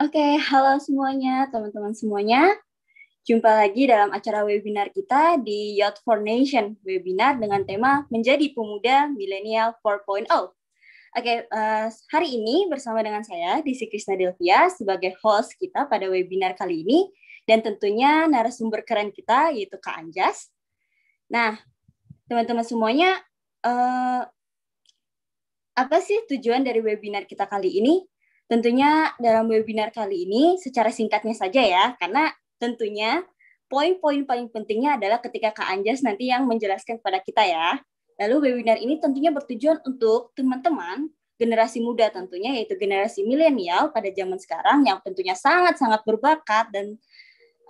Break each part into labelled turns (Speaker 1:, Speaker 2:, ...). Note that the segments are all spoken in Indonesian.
Speaker 1: Oke, okay, halo semuanya, teman-teman semuanya. Jumpa lagi dalam acara webinar kita di Youth for Nation webinar dengan tema Menjadi Pemuda Milenial 4.0. Oke, okay, uh, eh, hari ini bersama dengan saya Desi Krisna Delvia sebagai host kita pada webinar kali ini dan tentunya narasumber keren kita yaitu Kak Anjas. Nah, teman-teman semuanya, uh, apa sih tujuan dari webinar kita kali ini? Tentunya dalam webinar kali ini secara singkatnya saja ya, karena tentunya poin-poin paling pentingnya adalah ketika Kak Anjas nanti yang menjelaskan kepada kita ya. Lalu webinar ini tentunya bertujuan untuk teman-teman generasi muda tentunya yaitu generasi milenial pada zaman sekarang yang tentunya sangat-sangat berbakat dan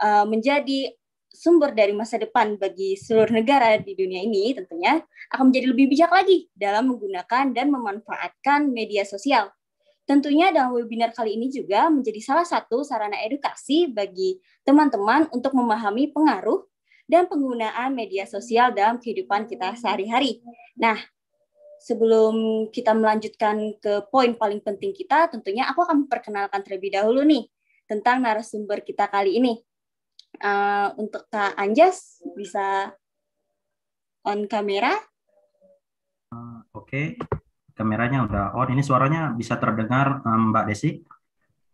Speaker 1: uh, menjadi sumber dari masa depan bagi seluruh negara di dunia ini tentunya akan menjadi lebih bijak lagi dalam menggunakan dan memanfaatkan media sosial Tentunya dalam webinar kali ini juga menjadi salah satu sarana edukasi bagi teman-teman untuk memahami pengaruh dan penggunaan media sosial dalam kehidupan kita sehari-hari. Nah, sebelum kita melanjutkan ke poin paling penting kita, tentunya aku akan memperkenalkan terlebih dahulu nih tentang narasumber kita kali ini. Uh, untuk Kak Anjas bisa on kamera.
Speaker 2: Uh, eh, Oke. Okay kameranya udah on. Oh, ini suaranya bisa terdengar eh, Mbak Desi?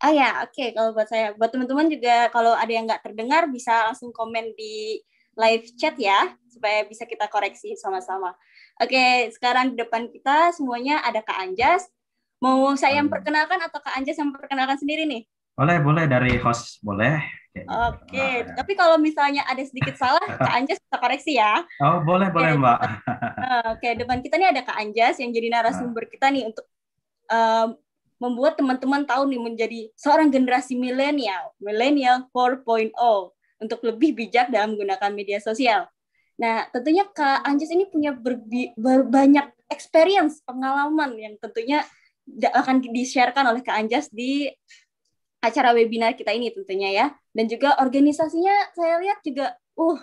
Speaker 1: Oh ya, oke. Okay. Kalau buat saya, buat teman-teman juga kalau ada yang nggak terdengar bisa langsung komen di live chat ya supaya bisa kita koreksi sama-sama. Oke, okay, sekarang di depan kita semuanya ada Kak Anjas. Mau saya yang perkenalkan atau Kak Anjas yang perkenalkan sendiri nih?
Speaker 2: Boleh, boleh dari host boleh.
Speaker 1: Gitu. Oke, okay. Ya. tapi kalau misalnya ada sedikit salah, Kak Anjas kita koreksi ya.
Speaker 2: Oh, boleh, boleh, boleh, Mbak.
Speaker 1: Oke, depan kita nih ada Kak Anjas yang jadi narasumber ah. kita nih untuk um, membuat teman-teman tahu nih menjadi seorang generasi milenial, milenial 4.0 untuk lebih bijak dalam menggunakan media sosial. Nah, tentunya Kak Anjas ini punya berbi- banyak experience, pengalaman yang tentunya akan di-sharekan oleh Kak Anjas di acara webinar kita ini tentunya ya. Dan juga organisasinya saya lihat juga uh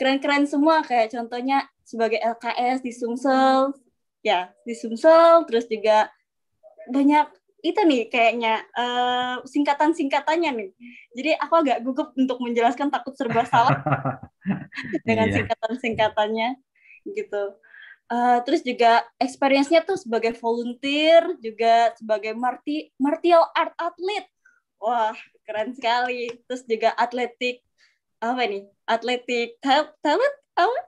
Speaker 1: keren-keren semua kayak contohnya sebagai LKS di Sumsel ya di Sumsel terus juga banyak itu nih kayaknya uh, eh, singkatan singkatannya nih jadi aku agak gugup untuk menjelaskan takut serba salah dengan iya. singkatan singkatannya gitu uh, terus juga experience-nya tuh sebagai volunteer juga sebagai marti martial art athlete wah keren sekali terus juga atletik apa ini atletik talent apa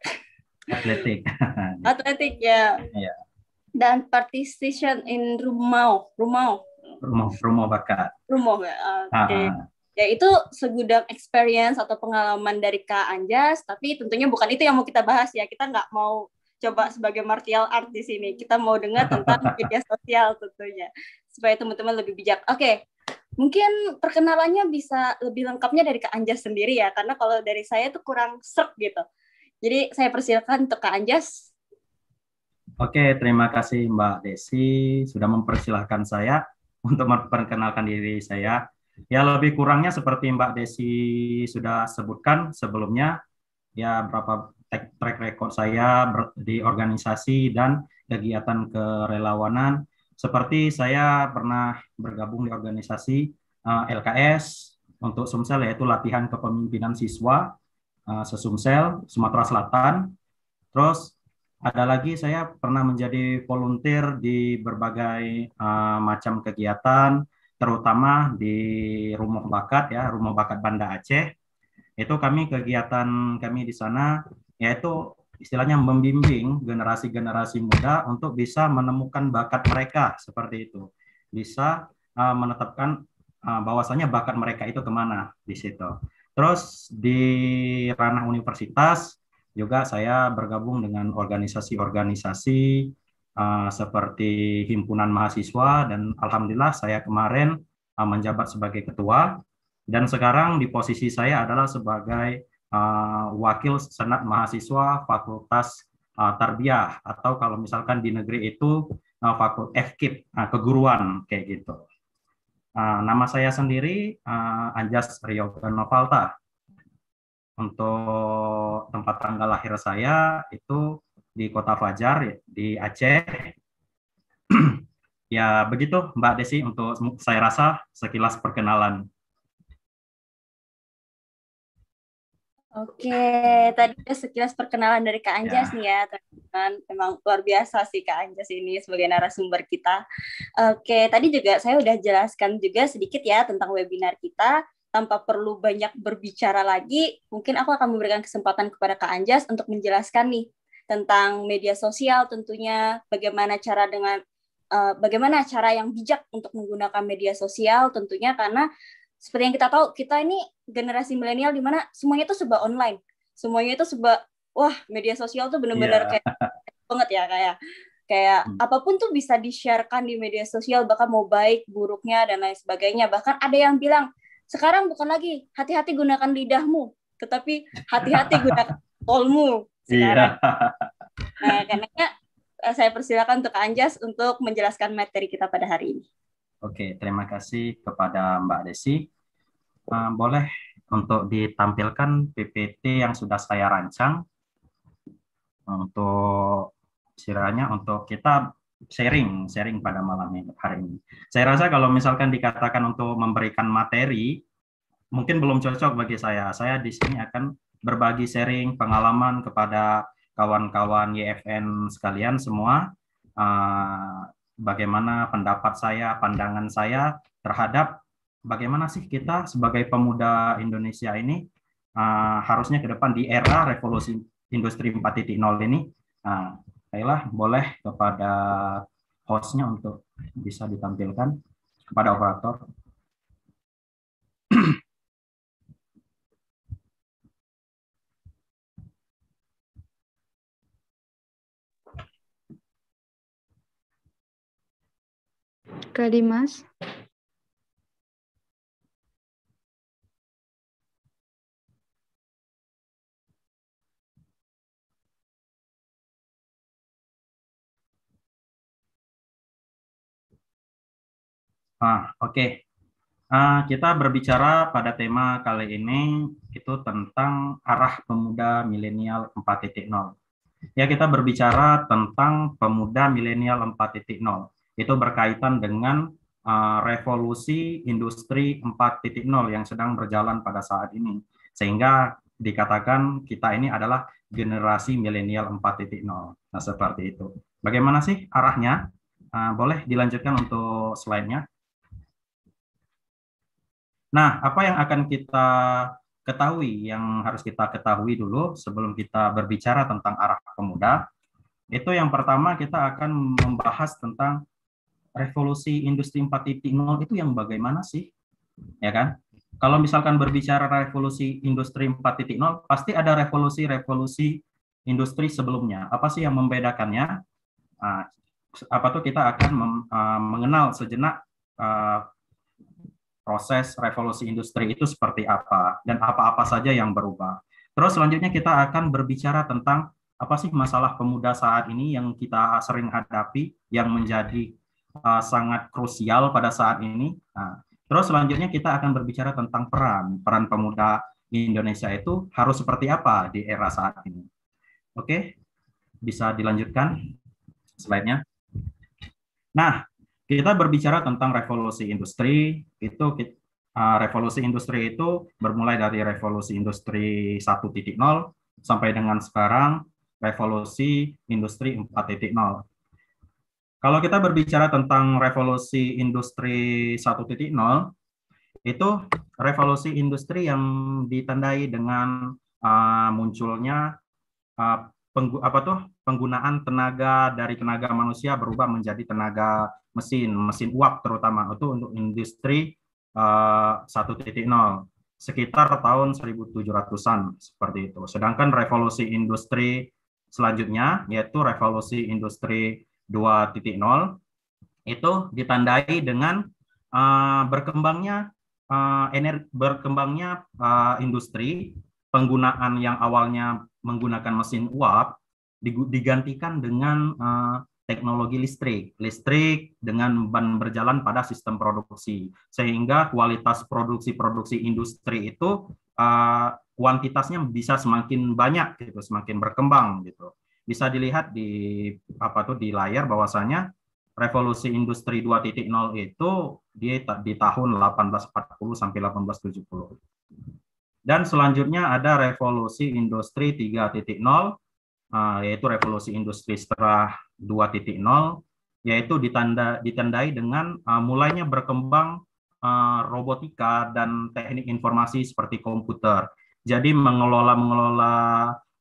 Speaker 2: atletik
Speaker 1: atletik ya yeah. dan participation in rumau rumau
Speaker 2: rumah rumah bakat rumah ya. oke okay. Ah, ah.
Speaker 1: ya itu segudang experience atau pengalaman dari kak Anjas tapi tentunya bukan itu yang mau kita bahas ya kita nggak mau coba sebagai martial art di sini kita mau dengar tentang media sosial tentunya supaya teman-teman lebih bijak oke okay. Mungkin perkenalannya bisa lebih lengkapnya dari Kak Anjas sendiri ya, karena kalau dari saya tuh kurang serk gitu. Jadi saya persilakan untuk Kak Anjas.
Speaker 2: Oke, terima kasih Mbak Desi sudah mempersilahkan saya untuk memperkenalkan diri saya. Ya lebih kurangnya seperti Mbak Desi sudah sebutkan sebelumnya, ya berapa track record saya di organisasi dan kegiatan kerelawanan seperti saya pernah bergabung di organisasi uh, eh, LKS untuk Sumsel yaitu latihan kepemimpinan siswa uh, sesumsel Sumatera Selatan. Terus ada lagi saya pernah menjadi volunteer di berbagai uh, macam kegiatan terutama di rumah bakat ya, rumah bakat Banda Aceh. Itu kami kegiatan kami di sana yaitu istilahnya membimbing generasi-generasi muda untuk bisa menemukan bakat mereka seperti itu bisa uh, menetapkan uh, bahwasanya bakat mereka itu kemana di situ terus di ranah universitas juga saya bergabung dengan organisasi-organisasi uh, seperti himpunan mahasiswa dan alhamdulillah saya kemarin uh, menjabat sebagai ketua dan sekarang di posisi saya adalah sebagai uh, wakil senat mahasiswa fakultas uh, tarbiyah atau kalau misalkan di negeri itu uh, eh, fakultas FKIP uh, keguruan kayak gitu. Uh, nama saya sendiri uh, Anjas Rio Novalta. Untuk tempat tanggal lahir saya itu di Kota Fajar di Aceh. ya begitu Mbak Desi untuk saya rasa sekilas perkenalan.
Speaker 1: Oke, tadi sekilas perkenalan dari Kak Anjas ya. nih ya, teman-teman. Memang luar biasa sih Kak Anjas ini sebagai narasumber kita. Oke, tadi juga saya udah jelaskan juga sedikit ya tentang webinar kita. Tanpa perlu banyak berbicara lagi, mungkin aku akan memberikan kesempatan kepada Kak Anjas untuk menjelaskan nih tentang media sosial tentunya, bagaimana cara dengan eh, bagaimana cara yang bijak untuk menggunakan media sosial tentunya karena seperti yang kita tahu kita ini generasi milenial di mana semuanya itu sebuah online semuanya itu sebuah wah media sosial tuh benar-benar yeah. kayak banget ya kayak kayak hmm. apapun tuh bisa disiarkan di media sosial bahkan mau baik buruknya dan lain sebagainya bahkan ada yang bilang sekarang bukan lagi hati-hati gunakan lidahmu tetapi hati-hati gunakan tolmu
Speaker 2: iya. sekarang yeah.
Speaker 1: nah karena eh, saya persilakan untuk Anjas untuk menjelaskan materi kita pada hari ini
Speaker 2: Oke, terima kasih kepada Mbak Desi. Uh, boleh untuk ditampilkan PPT yang sudah saya rancang untuk siranya untuk kita sharing sharing pada malam ini hari ini. Saya rasa kalau misalkan dikatakan untuk memberikan materi mungkin belum cocok bagi saya. Saya di sini akan berbagi sharing pengalaman kepada kawan-kawan YFN sekalian semua uh, bagaimana pendapat saya, pandangan saya terhadap bagaimana sih kita sebagai pemuda Indonesia ini uh, harusnya ke depan di era revolusi industri 4.0 ini. Uh, eh, Kailah boleh kepada hostnya untuk bisa ditampilkan kepada operator. Kak Ah, oke. Okay. Uh, kita berbicara pada tema kali ini itu tentang arah pemuda milenial 4.0. Ya, kita berbicara tentang pemuda milenial itu berkaitan dengan eh, revolusi industri 4.0 yang sedang berjalan pada saat ini. Sehingga dikatakan kita ini adalah generasi milenial 4.0. Nah, seperti itu. Bagaimana sih arahnya? Eh, boleh dilanjutkan untuk slide-nya. Nah, apa yang akan kita ketahui, yang harus kita ketahui dulu sebelum kita berbicara tentang arah pemuda, itu yang pertama kita akan membahas tentang revolusi industri 4.0 itu yang bagaimana sih? Ya kan? Kalau misalkan berbicara revolusi industri 4.0, pasti ada revolusi-revolusi industri sebelumnya. Apa sih yang membedakannya? Ah, apa tuh kita akan mem, uh, mengenal sejenak uh, proses revolusi industri itu seperti apa dan apa-apa saja yang berubah. Terus selanjutnya kita akan berbicara tentang apa sih masalah pemuda saat ini yang kita sering hadapi yang menjadi uh, sangat krusial pada saat ini. Nah, terus selanjutnya kita akan berbicara tentang peran peran pemuda Indonesia itu harus seperti apa di era saat ini. Oke, bisa dilanjutkan slide-nya. Nah, kita berbicara tentang revolusi industri itu uh, revolusi industri itu bermulai dari revolusi industri 1.0 sampai dengan sekarang revolusi industri 4.0 kalau kita berbicara tentang revolusi industri 1.0, itu revolusi industri yang ditandai dengan uh, munculnya uh, penggu apa tuh penggunaan tenaga dari tenaga manusia berubah menjadi tenaga mesin, mesin uap terutama itu untuk industri uh, ah, 1.0 sekitar tahun 1700-an seperti itu. Sedangkan revolusi industri selanjutnya yaitu revolusi industri 2.0 itu ditandai dengan uh, berkembangnya uh, eh, energi berkembangnya uh, industri penggunaan yang awalnya menggunakan mesin uap digantikan dengan uh, teknologi listrik listrik dengan ban berjalan pada sistem produksi sehingga kualitas produksi-produksi industri itu uh, kuantitasnya bisa semakin banyak gitu semakin berkembang gitu bisa dilihat di apa tuh di layar bahwasanya revolusi industri 2.0 itu di, di tahun 1840 sampai 1870. Dan selanjutnya ada revolusi industri 3.0 eh, yaitu revolusi industri setelah 2.0 yaitu ditanda ditandai dengan eh, mulainya berkembang eh, robotika dan teknik informasi seperti komputer. Jadi mengelola mengelola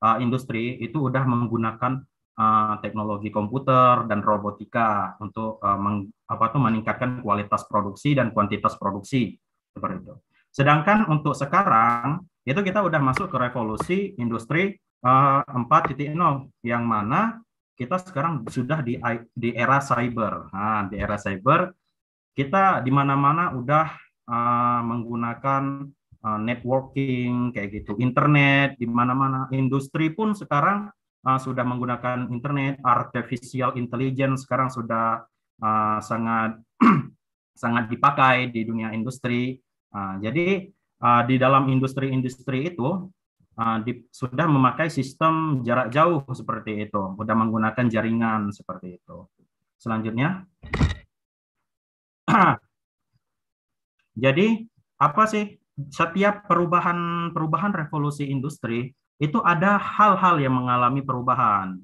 Speaker 2: uh, industri itu udah menggunakan uh, teknologi komputer dan robotika untuk uh, meng, apa tuh meningkatkan kualitas produksi dan kuantitas produksi seperti itu. Sedangkan untuk sekarang itu kita udah masuk ke revolusi industri uh, 4.0 yang mana kita sekarang sudah di di era cyber. Nah, di era cyber kita di mana-mana udah uh, menggunakan Eh, networking kayak gitu, internet di mana-mana, industri pun sekarang uh, sudah menggunakan internet, artificial intelligence sekarang sudah uh, sangat sangat dipakai di dunia industri. Uh, jadi uh, di dalam industri-industri itu uh, di, sudah memakai sistem jarak jauh seperti itu, sudah menggunakan jaringan seperti itu. Selanjutnya, jadi apa sih setiap perubahan perubahan revolusi industri itu ada hal-hal yang mengalami perubahan.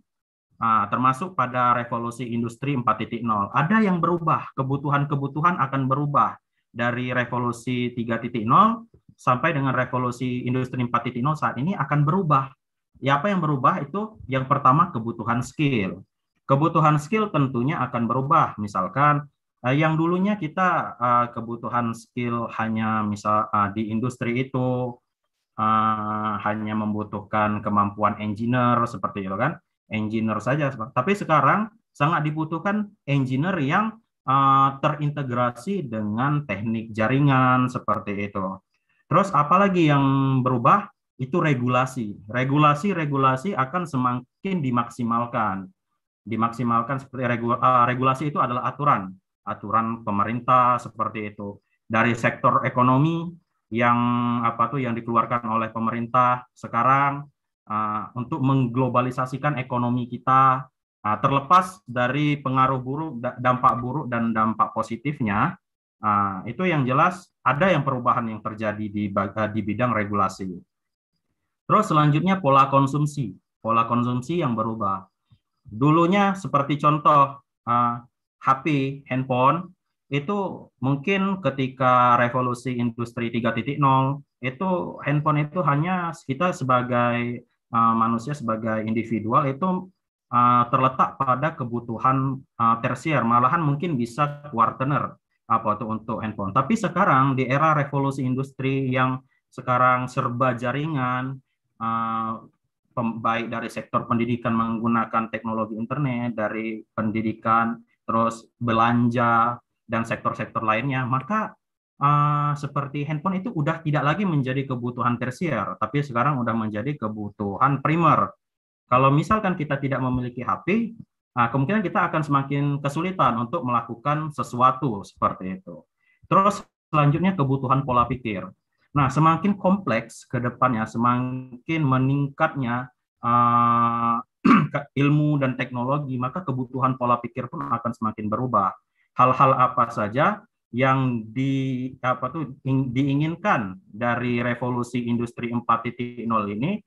Speaker 2: Nah, termasuk pada revolusi industri 4.0. Ada yang berubah, kebutuhan-kebutuhan akan berubah dari revolusi 3.0 sampai dengan revolusi industri 4.0 saat ini akan berubah. Ya apa yang berubah itu yang pertama kebutuhan skill. Kebutuhan skill tentunya akan berubah. Misalkan uh, yang dulunya kita uh, kebutuhan skill hanya misal uh, di industri itu uh, hanya membutuhkan kemampuan engineer seperti itu kan engineer saja tapi sekarang sangat dibutuhkan engineer yang uh, terintegrasi dengan teknik jaringan seperti itu terus apalagi yang berubah itu regulasi regulasi regulasi akan semakin dimaksimalkan dimaksimalkan seperti regu uh, regulasi itu adalah aturan aturan pemerintah seperti itu. Dari sektor ekonomi yang apa tuh yang dikeluarkan oleh pemerintah sekarang uh, untuk mengglobalisasikan ekonomi kita uh, terlepas dari pengaruh buruk, dampak buruk dan dampak positifnya uh, itu yang jelas ada yang perubahan yang terjadi di di bidang regulasi. Terus selanjutnya pola konsumsi, pola konsumsi yang berubah. Dulunya seperti contoh uh, HP, handphone, itu mungkin ketika revolusi industri 3.0 itu handphone itu hanya kita sebagai uh, manusia sebagai individual itu uh, terletak pada kebutuhan uh, tersier malahan mungkin bisa quarterner apa tuh untuk handphone. Tapi sekarang di era revolusi industri yang sekarang serba jaringan uh, baik dari sektor pendidikan menggunakan teknologi internet, dari pendidikan terus belanja dan sektor-sektor lainnya, maka uh, seperti handphone itu udah tidak lagi menjadi kebutuhan tersier, tapi sekarang udah menjadi kebutuhan primer. Kalau misalkan kita tidak memiliki HP, uh, eh, kemungkinan kita akan semakin kesulitan untuk melakukan sesuatu seperti itu. Terus selanjutnya kebutuhan pola pikir. Nah, semakin kompleks ke depannya, semakin meningkatnya uh, ilmu dan teknologi, maka kebutuhan pola pikir pun akan semakin berubah. Hal-hal apa saja yang di apa tuh diinginkan dari revolusi industri 4.0 ini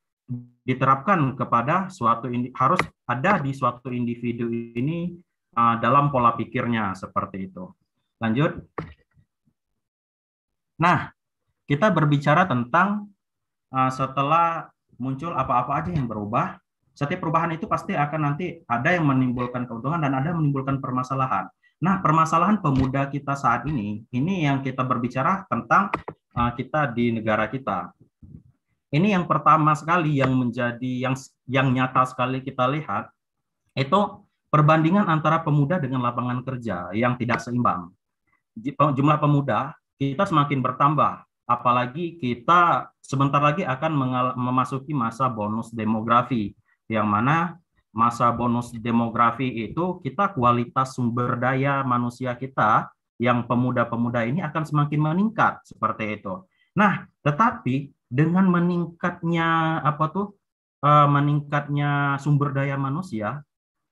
Speaker 2: diterapkan kepada suatu harus ada di suatu individu ini uh, dalam pola pikirnya seperti itu. Lanjut. Nah, kita berbicara tentang uh, setelah muncul apa-apa aja yang berubah, setiap perubahan itu pasti akan nanti ada yang menimbulkan keuntungan dan ada yang menimbulkan permasalahan. Nah, permasalahan pemuda kita saat ini, ini yang kita berbicara tentang uh, kita di negara kita. Ini yang pertama sekali yang menjadi yang yang nyata sekali kita lihat itu perbandingan antara pemuda dengan lapangan kerja yang tidak seimbang. Jumlah pemuda kita semakin bertambah, apalagi kita sebentar lagi akan memasuki masa bonus demografi yang mana masa bonus demografi itu kita kualitas sumber daya manusia kita yang pemuda-pemuda ini akan semakin meningkat seperti itu. Nah, tetapi dengan meningkatnya apa tuh eh, meningkatnya sumber daya manusia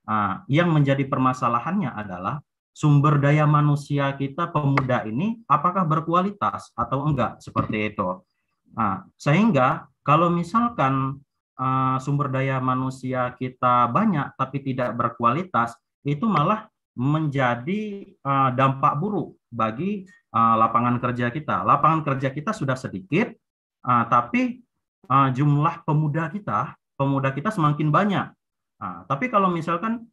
Speaker 2: ah, yang menjadi permasalahannya adalah sumber daya manusia kita pemuda ini apakah berkualitas atau enggak seperti itu. Nah, sehingga kalau misalkan Eh, sumber daya manusia kita banyak tapi tidak berkualitas, itu malah menjadi eh, dampak buruk bagi eh, lapangan kerja kita. Lapangan kerja kita sudah sedikit, tapi jumlah pemuda kita, pemuda kita semakin banyak. Nah, tapi kalau misalkan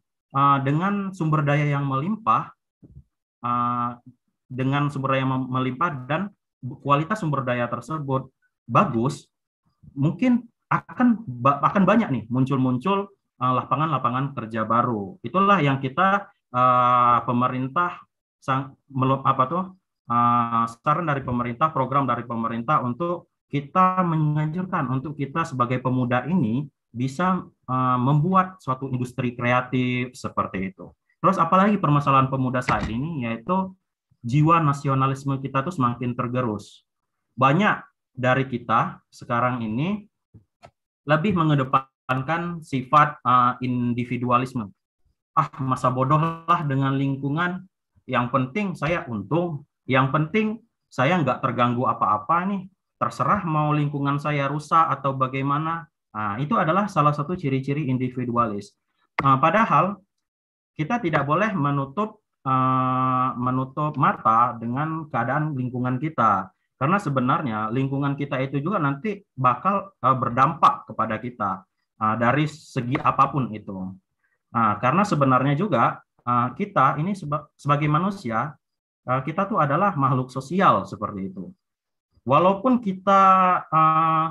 Speaker 2: dengan sumber daya yang melimpah, dengan sumber daya melimpah dan kualitas sumber daya tersebut bagus, mungkin akan akan banyak nih muncul-muncul eh, lapangan-lapangan kerja baru. Itulah yang kita eh, pemerintah sang apa tuh uh, saran dari pemerintah, program dari pemerintah untuk kita menganjurkan untuk kita sebagai pemuda ini bisa membuat suatu industri kreatif seperti itu. Terus apalagi permasalahan pemuda saat ini yaitu jiwa nasionalisme kita tuh semakin tergerus. Banyak dari kita sekarang ini lebih mengedepankan sifat uh, individualisme. Ah, masa bodohlah dengan lingkungan. Yang penting saya untung. Yang penting saya nggak terganggu apa-apa nih. Terserah mau lingkungan saya rusak atau bagaimana. Nah, itu adalah salah satu ciri-ciri individualis. Nah, padahal kita tidak boleh menutup uh, menutup mata dengan keadaan lingkungan kita karena sebenarnya lingkungan kita itu juga nanti bakal uh, berdampak kepada kita uh, dari segi apapun itu. Nah, karena sebenarnya juga uh, kita ini seba sebagai manusia uh, kita tuh adalah makhluk sosial seperti itu. Walaupun kita uh,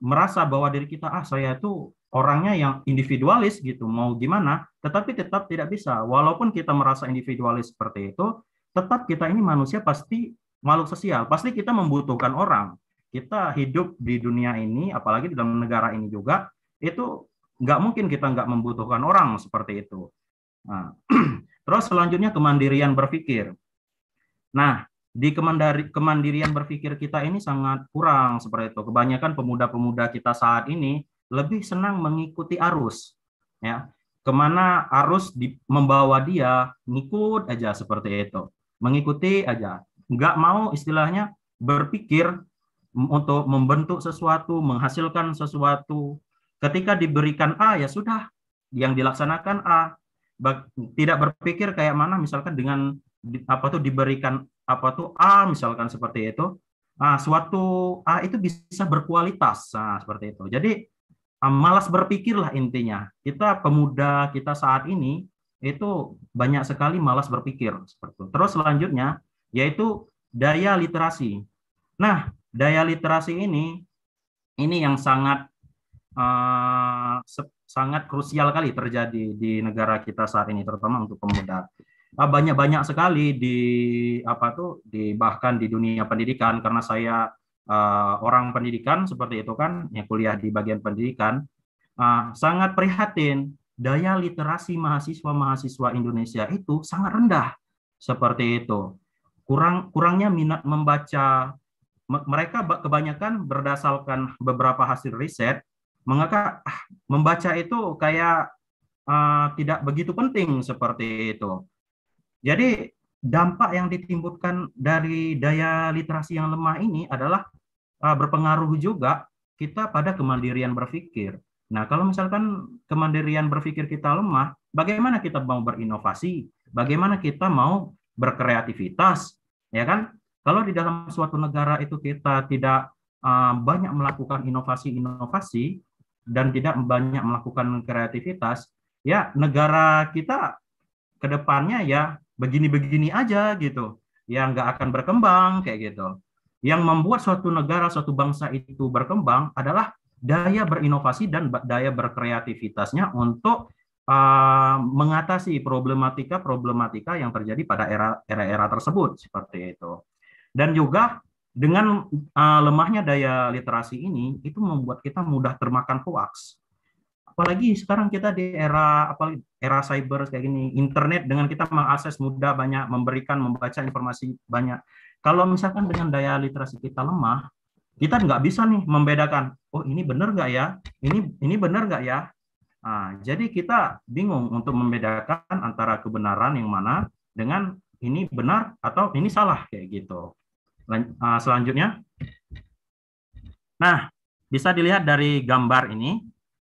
Speaker 2: merasa bahwa diri kita ah saya itu orangnya yang individualis gitu mau gimana, tetapi tetap tidak bisa. Walaupun kita merasa individualis seperti itu, tetap kita ini manusia pasti makhluk sosial. Pasti kita membutuhkan orang. Kita hidup di dunia ini, apalagi di dalam negara ini juga, itu nggak mungkin kita nggak membutuhkan orang seperti itu. Nah, terus selanjutnya kemandirian berpikir. Nah, di kemandari, kemandirian berpikir kita ini sangat kurang seperti itu. Kebanyakan pemuda-pemuda kita saat ini lebih senang mengikuti arus, ya. Kemana arus di, membawa dia, ngikut aja seperti itu, mengikuti aja nggak mau istilahnya berpikir untuk membentuk sesuatu, menghasilkan sesuatu. Ketika diberikan A ya sudah, yang dilaksanakan A tidak berpikir kayak mana misalkan dengan apa tuh diberikan apa tuh A misalkan seperti itu. Nah, suatu A itu bisa berkualitas nah, seperti itu. Jadi ah, malas berpikirlah intinya. Kita pemuda kita saat ini itu banyak sekali malas berpikir seperti itu. Terus selanjutnya yaitu daya literasi. Nah, daya literasi ini ini yang sangat uh, sangat krusial kali terjadi di negara kita saat ini terutama untuk pemuda. Ah, banyak-banyak sekali di apa tuh di bahkan di dunia pendidikan karena saya uh, orang pendidikan seperti itu kan yang kuliah di bagian pendidikan uh, sangat prihatin daya literasi mahasiswa-mahasiswa Indonesia itu sangat rendah seperti itu kurang kurangnya minat membaca mereka kebanyakan berdasarkan beberapa hasil riset mengapa ah, membaca itu kayak uh, tidak begitu penting seperti itu. Jadi dampak yang ditimbulkan dari daya literasi yang lemah ini adalah uh, berpengaruh juga kita pada kemandirian berpikir. Nah, kalau misalkan kemandirian berpikir kita lemah, bagaimana kita mau berinovasi? Bagaimana kita mau berkreativitas, ya kan? Kalau di dalam suatu negara itu kita tidak ah, banyak melakukan inovasi-inovasi dan tidak banyak melakukan kreativitas, ya negara kita ke depannya ya begini-begini aja gitu, ya nggak akan berkembang kayak gitu. Yang membuat suatu negara, suatu bangsa itu berkembang adalah daya berinovasi dan daya berkreativitasnya untuk uh, mengatasi problematika-problematika yang terjadi pada era-era tersebut seperti itu. Dan juga dengan uh, lemahnya daya literasi ini itu membuat kita mudah termakan hoax. Apalagi sekarang kita di era apa era cyber kayak gini, internet dengan kita mengakses mudah banyak memberikan membaca informasi banyak. Kalau misalkan dengan daya literasi kita lemah, kita nggak bisa nih membedakan oh ini benar nggak ya ini ini benar nggak ya Nah, jadi kita bingung untuk membedakan antara kebenaran yang mana dengan ini benar atau ini salah kayak gitu. Ah, selanjutnya, nah bisa dilihat dari gambar ini.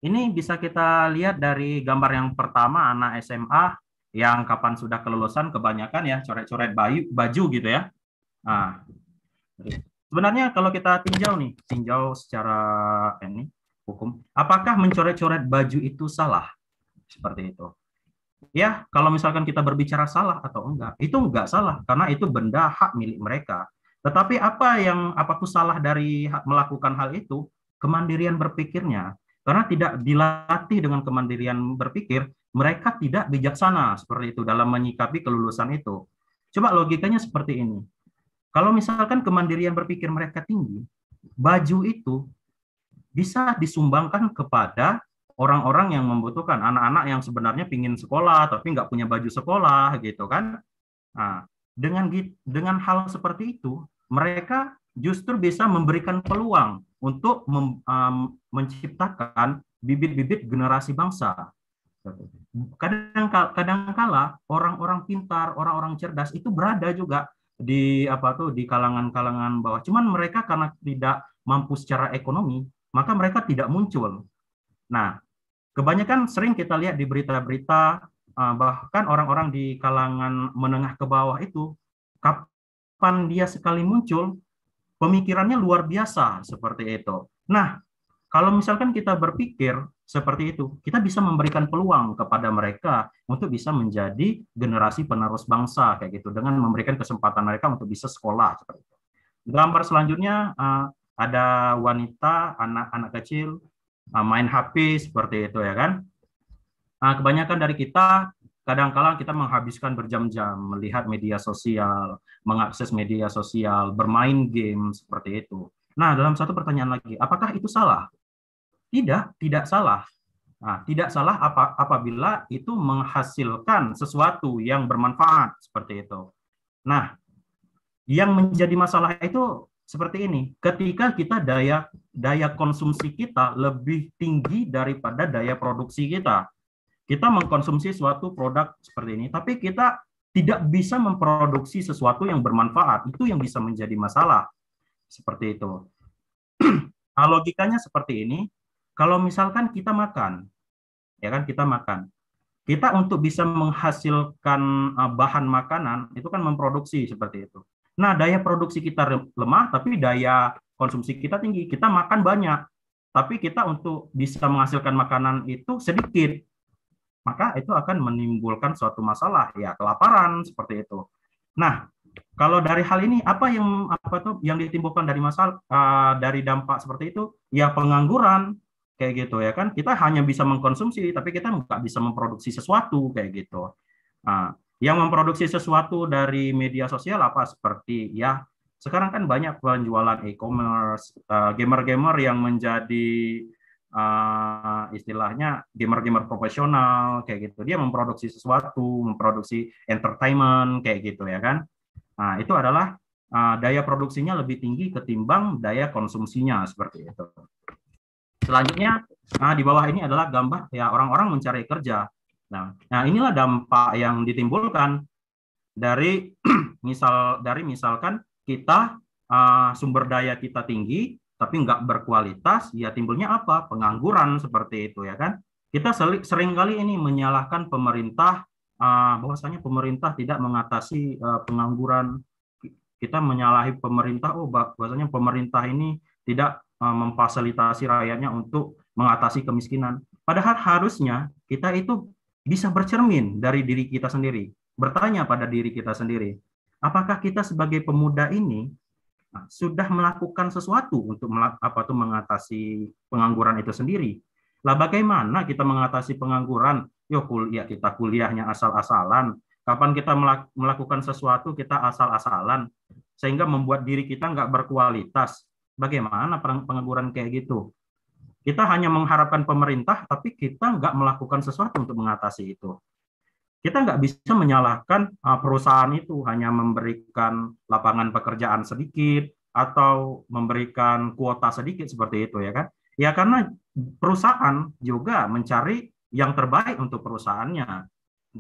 Speaker 2: Ini bisa kita lihat dari gambar yang pertama anak SMA yang kapan sudah kelulusan kebanyakan ya coret-coret baju, baju gitu ya. Nah, sebenarnya kalau kita tinjau nih, tinjau secara ini hukum. Apakah mencoret-coret baju itu salah? Seperti itu. Ya, kalau misalkan kita berbicara salah atau enggak, itu enggak salah karena itu benda hak milik mereka. Tetapi apa yang apaku salah dari melakukan hal itu? Kemandirian berpikirnya. Karena tidak dilatih dengan kemandirian berpikir, mereka tidak bijaksana seperti itu dalam menyikapi kelulusan itu. Coba logikanya seperti ini. Kalau misalkan kemandirian berpikir mereka tinggi, baju itu bisa disumbangkan kepada orang-orang yang membutuhkan, anak-anak yang sebenarnya pingin sekolah tapi nggak punya baju sekolah gitu kan. Nah, dengan dengan hal seperti itu mereka justru bisa memberikan peluang untuk mem, um, menciptakan bibit-bibit generasi bangsa. Kadang kadangkala orang-orang pintar, orang-orang cerdas itu berada juga di apa tuh di kalangan-kalangan bawah. Cuman mereka karena tidak mampu secara ekonomi, maka mereka tidak muncul. Nah, kebanyakan sering kita lihat di berita-berita eh, bahkan orang-orang di kalangan menengah ke bawah itu kapan dia sekali muncul pemikirannya luar biasa seperti itu. Nah, kalau misalkan kita berpikir seperti itu, kita bisa memberikan peluang kepada mereka untuk bisa menjadi generasi penerus bangsa kayak gitu dengan memberikan kesempatan mereka untuk bisa sekolah seperti itu. Gambar selanjutnya eh, ada wanita, anak-anak kecil eh, main HP seperti itu ya kan. Nah, kebanyakan dari kita kadang-kala kita menghabiskan berjam-jam melihat media sosial, mengakses media sosial, bermain game seperti itu. Nah, dalam satu pertanyaan lagi, apakah itu salah? Tidak, tidak salah. Nah, tidak salah apa apabila itu menghasilkan sesuatu yang bermanfaat seperti itu. Nah, yang menjadi masalah itu seperti ini. Ketika kita daya daya konsumsi kita lebih tinggi daripada daya produksi kita. Kita mengkonsumsi suatu produk seperti ini, tapi kita tidak bisa memproduksi sesuatu yang bermanfaat. Itu yang bisa menjadi masalah. Seperti itu. nah, logikanya seperti ini. Kalau misalkan kita makan, ya kan kita makan. Kita untuk bisa menghasilkan eh, bahan makanan itu kan memproduksi seperti itu Nah, daya produksi kita lemah, tapi daya konsumsi kita tinggi. Kita makan banyak, tapi kita untuk bisa menghasilkan makanan itu sedikit. Maka itu akan menimbulkan suatu masalah, ya kelaparan seperti itu. Nah, kalau dari hal ini apa yang apa tuh yang ditimbulkan dari masalah eh, uh, dari dampak seperti itu? Ya pengangguran kayak gitu ya kan. Kita hanya bisa mengkonsumsi, tapi kita nggak bisa memproduksi sesuatu kayak gitu. Nah, yang memproduksi sesuatu dari media sosial apa seperti ya sekarang kan banyak penjualan e-commerce uh, gamer-gamer yang menjadi uh, istilahnya gamer-gamer profesional kayak gitu dia memproduksi sesuatu memproduksi entertainment kayak gitu ya kan nah itu adalah uh, daya produksinya lebih tinggi ketimbang daya konsumsinya seperti itu selanjutnya nah di bawah ini adalah gambar ya orang-orang mencari kerja Nah, nah inilah dampak yang ditimbulkan dari misal dari misalkan kita uh, sumber daya kita tinggi tapi nggak berkualitas, ya timbulnya apa? Pengangguran seperti itu ya kan? Kita sering kali ini menyalahkan pemerintah uh, bahwasanya pemerintah tidak mengatasi uh, pengangguran. Kita menyalahi pemerintah, oh bahwasanya pemerintah ini tidak eh, memfasilitasi rakyatnya untuk mengatasi kemiskinan. Padahal harusnya kita itu bisa bercermin dari diri kita sendiri, bertanya pada diri kita sendiri, apakah kita sebagai pemuda ini ah, sudah melakukan sesuatu untuk apa tuh mengatasi pengangguran itu sendiri? Lah bagaimana kita mengatasi pengangguran? Yo kuliah ya kita kuliahnya asal-asalan. Kapan kita melakukan sesuatu kita asal-asalan sehingga membuat diri kita nggak berkualitas. Bagaimana pengangguran kayak gitu? Kita hanya mengharapkan pemerintah, tapi kita nggak melakukan sesuatu untuk mengatasi itu. Kita nggak bisa menyalahkan ah, perusahaan itu hanya memberikan lapangan pekerjaan sedikit atau memberikan kuota sedikit seperti itu ya kan? Ya karena perusahaan juga mencari yang terbaik untuk perusahaannya.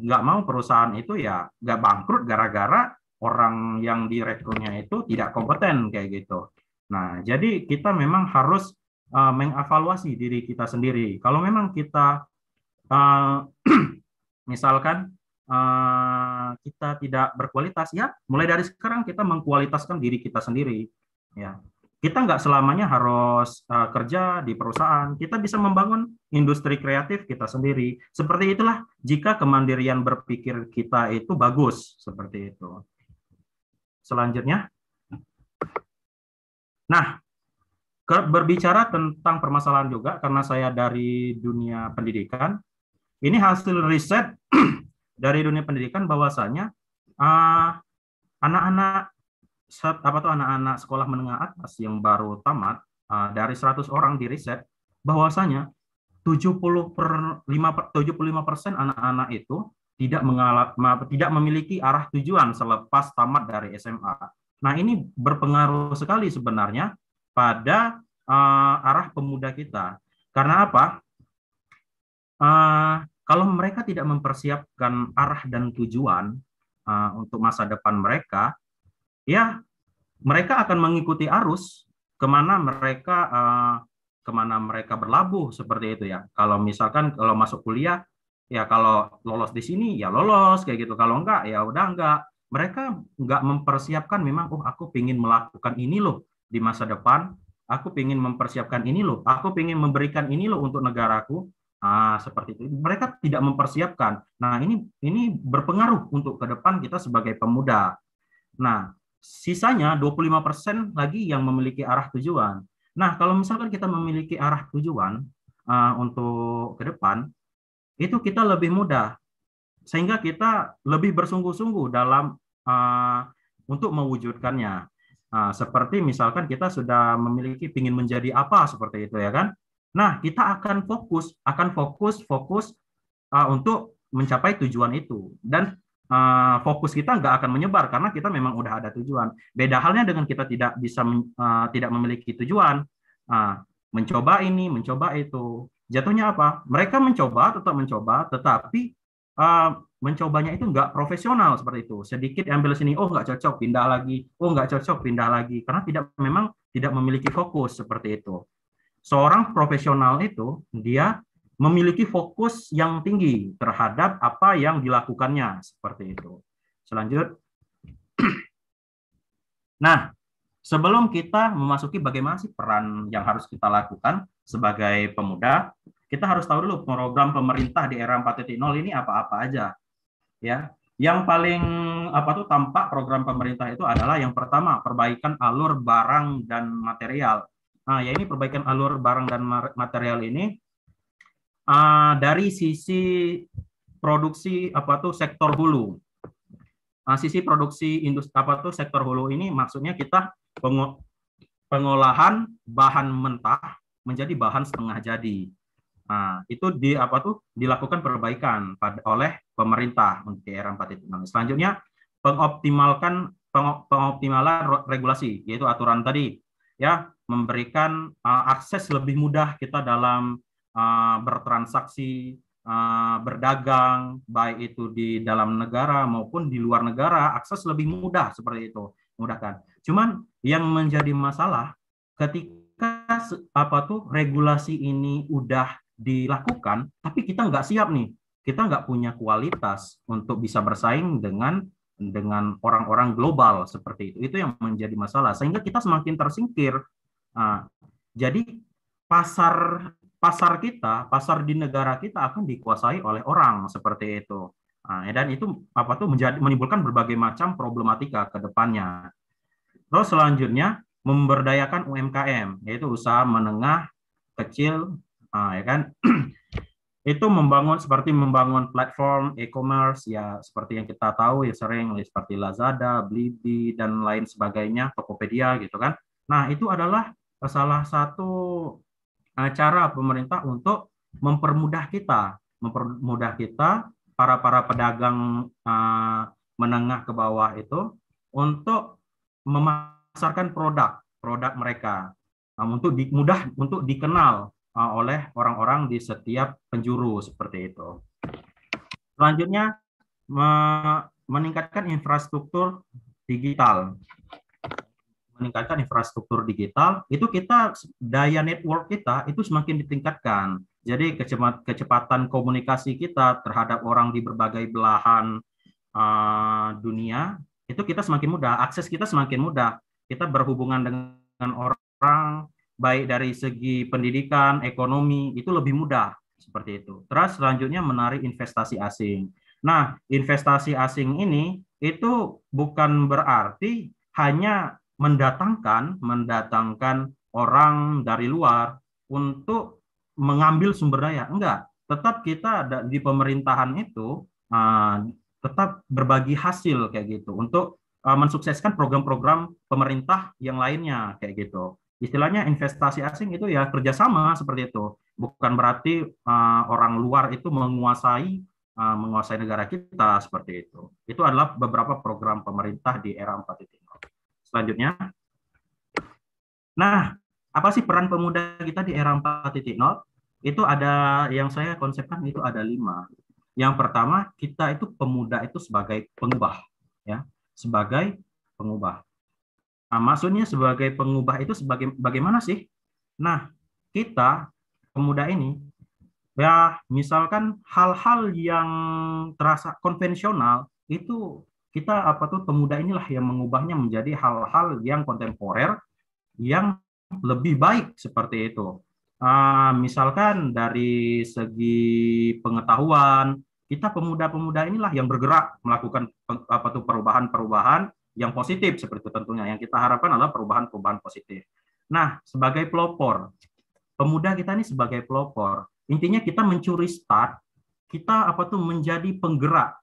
Speaker 2: Nggak mau perusahaan itu ya nggak bangkrut gara-gara orang yang direkturnya itu tidak kompeten kayak gitu. Nah, jadi kita memang harus uh, mengevaluasi diri kita sendiri. Kalau memang kita uh, misalkan uh, kita tidak berkualitas ya, mulai dari sekarang kita mengkualitaskan diri kita sendiri. Ya, kita nggak selamanya harus uh, kerja di perusahaan. Kita bisa membangun industri kreatif kita sendiri. Seperti itulah jika kemandirian berpikir kita itu bagus seperti itu. Selanjutnya. Nah, Berbicara tentang permasalahan juga, karena saya dari dunia pendidikan, ini hasil riset dari dunia pendidikan bahwasanya anak ah, anak-anak apa tuh anak-anak sekolah menengah atas yang baru tamat uh, dari 100 orang di riset bahwasanya 70 per 5 75 persen anak-anak itu tidak mengalami tidak memiliki arah tujuan selepas tamat dari SMA. Nah ini berpengaruh sekali sebenarnya pada uh, arah pemuda kita. Karena apa? Uh, kalau mereka tidak mempersiapkan arah dan tujuan uh, untuk masa depan mereka, ya mereka akan mengikuti arus kemana mereka uh, kemana mereka berlabuh seperti itu ya. Kalau misalkan kalau masuk kuliah ya kalau lolos di sini ya lolos kayak gitu. Kalau enggak ya udah enggak. Mereka enggak mempersiapkan memang oh aku ingin melakukan ini loh di masa depan, aku ingin mempersiapkan ini loh, aku ingin memberikan ini loh untuk negaraku. nah, seperti itu. Mereka tidak mempersiapkan. Nah, ini ini berpengaruh untuk ke depan kita sebagai pemuda. Nah, sisanya 25% lagi yang memiliki arah tujuan. Nah, kalau misalkan kita memiliki arah tujuan uh, untuk ke depan, itu kita lebih mudah sehingga kita lebih bersungguh-sungguh dalam uh, untuk mewujudkannya. Nah, seperti misalkan kita sudah memiliki ingin menjadi apa seperti itu ya kan. Nah, kita akan fokus, akan fokus, fokus uh, untuk mencapai tujuan itu. Dan uh, fokus kita nggak akan menyebar karena kita memang udah ada tujuan. Beda halnya dengan kita tidak bisa uh, tidak memiliki tujuan. Uh, mencoba ini, mencoba itu. Jatuhnya apa? Mereka mencoba, tetap mencoba, tetapi uh, mencobanya itu nggak profesional seperti itu. Sedikit ambil sini, oh nggak cocok, pindah lagi. Oh nggak cocok, pindah lagi. Karena tidak memang tidak memiliki fokus seperti itu. Seorang profesional itu dia memiliki fokus yang tinggi terhadap apa yang dilakukannya seperti itu. selanjutnya Nah, sebelum kita memasuki bagaimana sih peran yang harus kita lakukan sebagai pemuda, kita harus tahu dulu program pemerintah di era 4.0 ini apa-apa aja ya yang paling apa tuh tampak program pemerintah itu adalah yang pertama perbaikan alur barang dan material. Nah, ya ini perbaikan alur barang dan material ini uh, dari sisi produksi apa tuh sektor hulu. Nah, sisi produksi industri apa tuh sektor hulu ini maksudnya kita pengolahan bahan mentah menjadi bahan setengah jadi. Nah, itu di apa tuh dilakukan perbaikan pada, oleh pemerintah untuk era 4.0. Selanjutnya pengoptimalkan pengoptimalan regulasi yaitu aturan tadi ya memberikan uh, akses lebih mudah kita dalam uh, bertransaksi uh, berdagang baik itu di dalam negara maupun di luar negara akses lebih mudah seperti itu mudahkan cuman yang menjadi masalah ketika apa tuh regulasi ini udah dilakukan, tapi kita nggak siap nih. Kita nggak punya kualitas untuk bisa bersaing dengan dengan orang-orang global seperti itu. Itu yang menjadi masalah. Sehingga kita semakin tersingkir. Nah, jadi pasar pasar kita, pasar di negara kita akan dikuasai oleh orang seperti itu. Nah, dan itu apa tuh menjadi menimbulkan berbagai macam problematika ke depannya. Terus selanjutnya memberdayakan UMKM yaitu usaha menengah, kecil, Ah, ya kan? itu membangun seperti membangun platform e-commerce ya seperti yang kita tahu ya sering seperti Lazada, Blibli dan lain sebagainya, Tokopedia gitu kan. Nah, itu adalah eh, salah satu eh, cara pemerintah untuk mempermudah kita, mempermudah kita para para pedagang eh, menengah ke bawah itu untuk memasarkan produk produk mereka nah, untuk di, mudah untuk dikenal Eh, oleh orang-orang di setiap penjuru seperti itu. Selanjutnya meningkatkan infrastruktur digital. Meningkatkan infrastruktur digital itu kita daya network kita itu semakin ditingkatkan. Jadi kecepatan komunikasi kita terhadap orang di berbagai belahan eh, dunia itu kita semakin mudah, akses kita semakin mudah. Kita berhubungan dengan orang baik dari segi pendidikan, ekonomi itu lebih mudah seperti itu. Terus selanjutnya menarik investasi asing. Nah, investasi asing ini itu bukan berarti hanya mendatangkan mendatangkan orang dari luar untuk mengambil sumber daya. Enggak, tetap kita di pemerintahan itu ah, tetap berbagi hasil kayak gitu untuk ah, mensukseskan program-program pemerintah yang lainnya kayak gitu istilahnya investasi asing itu ya kerjasama seperti itu. Bukan berarti uh, orang luar itu menguasai uh, menguasai negara kita seperti itu. Itu adalah beberapa program pemerintah di era 4.0. Selanjutnya. Nah, apa sih peran pemuda kita di era 4.0? Itu ada yang saya konsepkan itu ada lima. Yang pertama, kita itu pemuda itu sebagai pengubah, ya, sebagai pengubah. Nah, maksudnya sebagai pengubah itu sebagai bagaimana sih? Nah, kita pemuda ini ya misalkan hal-hal yang terasa konvensional itu kita apa tuh pemuda inilah yang mengubahnya menjadi hal-hal yang kontemporer yang lebih baik seperti itu. Uh, misalkan dari segi pengetahuan kita pemuda-pemuda inilah yang bergerak melakukan apa tuh perubahan-perubahan yang positif seperti tentunya. Yang kita harapkan adalah perubahan-perubahan positif. Nah, sebagai pelopor, pemuda kita ini sebagai pelopor, intinya kita mencuri start, kita apa tuh menjadi penggerak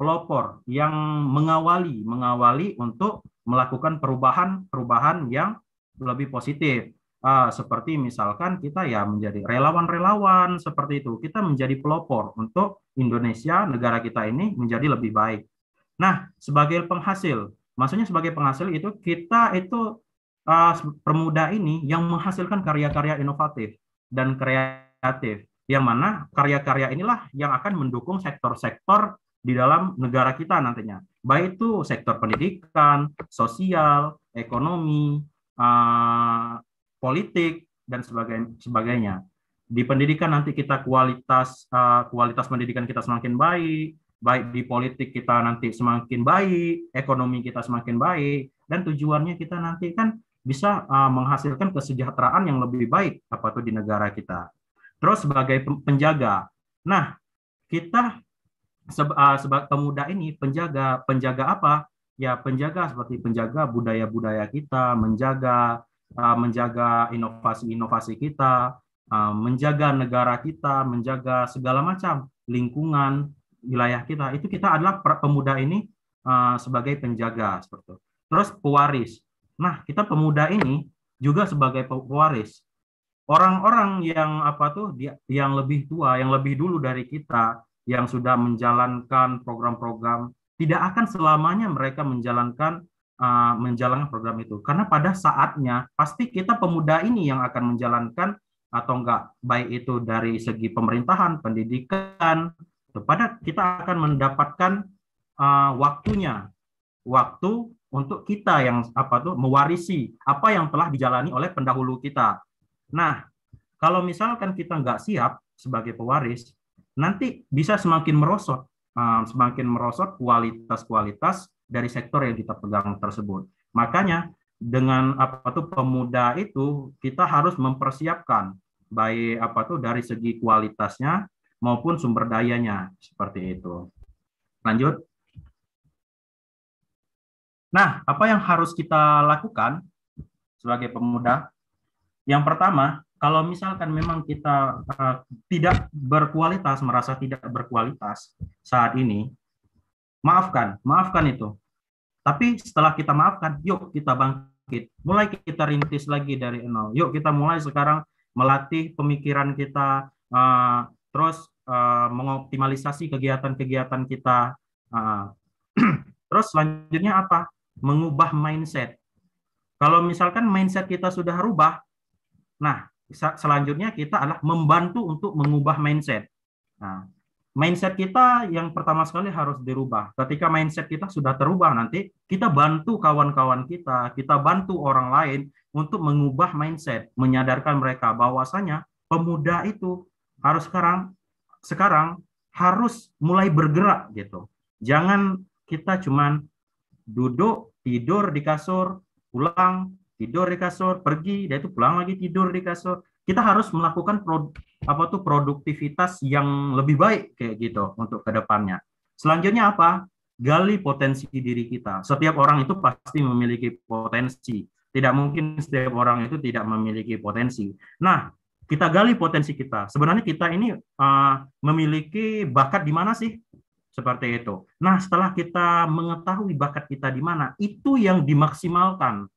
Speaker 2: pelopor yang mengawali, mengawali untuk melakukan perubahan-perubahan yang lebih positif. Uh, seperti misalkan kita ya menjadi relawan-relawan seperti itu. Kita menjadi pelopor untuk Indonesia, negara kita ini menjadi lebih baik. Nah, sebagai penghasil, Maksudnya sebagai penghasil itu kita itu uh, eh, permuda ini yang menghasilkan karya-karya inovatif dan kreatif. Yang mana karya-karya inilah yang akan mendukung sektor-sektor di dalam negara kita nantinya. Baik itu sektor pendidikan, sosial, ekonomi, uh, politik dan sebagainya. Di pendidikan nanti kita kualitas uh, kualitas pendidikan kita semakin baik, baik di politik kita nanti semakin baik, ekonomi kita semakin baik, dan tujuannya kita nanti kan bisa uh, menghasilkan kesejahteraan yang lebih baik apa tuh di negara kita. Terus sebagai penjaga, nah kita sebagai ah, pemuda ini penjaga penjaga apa? Ya penjaga seperti penjaga budaya-budaya kita, menjaga uh, menjaga inovasi-inovasi kita, uh, menjaga negara kita, menjaga segala macam lingkungan wilayah kita itu kita adalah pemuda ini uh, sebagai penjaga seperti itu. Terus pewaris. Nah, kita pemuda ini juga sebagai pewaris. Orang-orang yang apa tuh yang lebih tua, yang lebih dulu dari kita yang sudah menjalankan program-program tidak akan selamanya mereka menjalankan uh, menjalankan program itu karena pada saatnya pasti kita pemuda ini yang akan menjalankan atau enggak baik itu dari segi pemerintahan, pendidikan, kepada kita akan mendapatkan uh, waktunya waktu untuk kita yang apa tuh mewarisi apa yang telah dijalani oleh pendahulu kita. Nah, kalau misalkan kita nggak siap sebagai pewaris, nanti bisa semakin merosot, uh, semakin merosot kualitas-kualitas dari sektor yang kita pegang tersebut. Makanya dengan apa tuh pemuda itu kita harus mempersiapkan baik apa tuh dari segi kualitasnya maupun sumber dayanya seperti itu. Lanjut. Nah, apa yang harus kita lakukan sebagai pemuda? Yang pertama, kalau misalkan memang kita uh, tidak berkualitas, merasa tidak berkualitas saat ini, maafkan, maafkan itu. Tapi setelah kita maafkan, yuk kita bangkit. Mulai kita rintis lagi dari nol. Yuk kita mulai sekarang melatih pemikiran kita, uh, terus Eh, mengoptimalisasi kegiatan-kegiatan kita. Ah. terus selanjutnya apa? Mengubah mindset. Kalau misalkan mindset kita sudah rubah, nah selanjutnya kita adalah membantu untuk mengubah mindset. Nah, mindset kita yang pertama sekali harus dirubah. Ketika mindset kita sudah terubah nanti, kita bantu kawan-kawan kita, kita bantu orang lain untuk mengubah mindset, menyadarkan mereka bahwasanya pemuda itu harus sekarang sekarang harus mulai bergerak gitu. Jangan kita cuman duduk, tidur di kasur, pulang, tidur di kasur, pergi, dan itu pulang lagi tidur di kasur. Kita harus melakukan pro, apa tuh produktivitas yang lebih baik kayak gitu untuk kedepannya. Selanjutnya apa? Gali potensi diri kita. Setiap orang itu pasti memiliki potensi. Tidak mungkin setiap orang itu tidak memiliki potensi. Nah, kita gali potensi kita. Sebenarnya kita ini uh, memiliki bakat di mana sih? Seperti itu. Nah, setelah kita mengetahui bakat kita di mana, itu yang dimaksimalkan.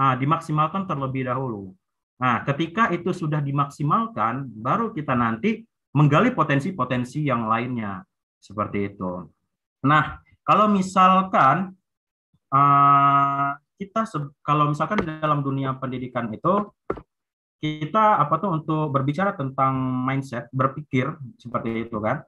Speaker 2: Uh, dimaksimalkan terlebih dahulu. Nah, ketika itu sudah dimaksimalkan, baru kita nanti menggali potensi-potensi yang lainnya. Seperti itu. Nah, kalau misalkan uh, kita kalau misalkan di dalam dunia pendidikan itu kita apa tuh untuk berbicara tentang mindset, berpikir seperti itu kan.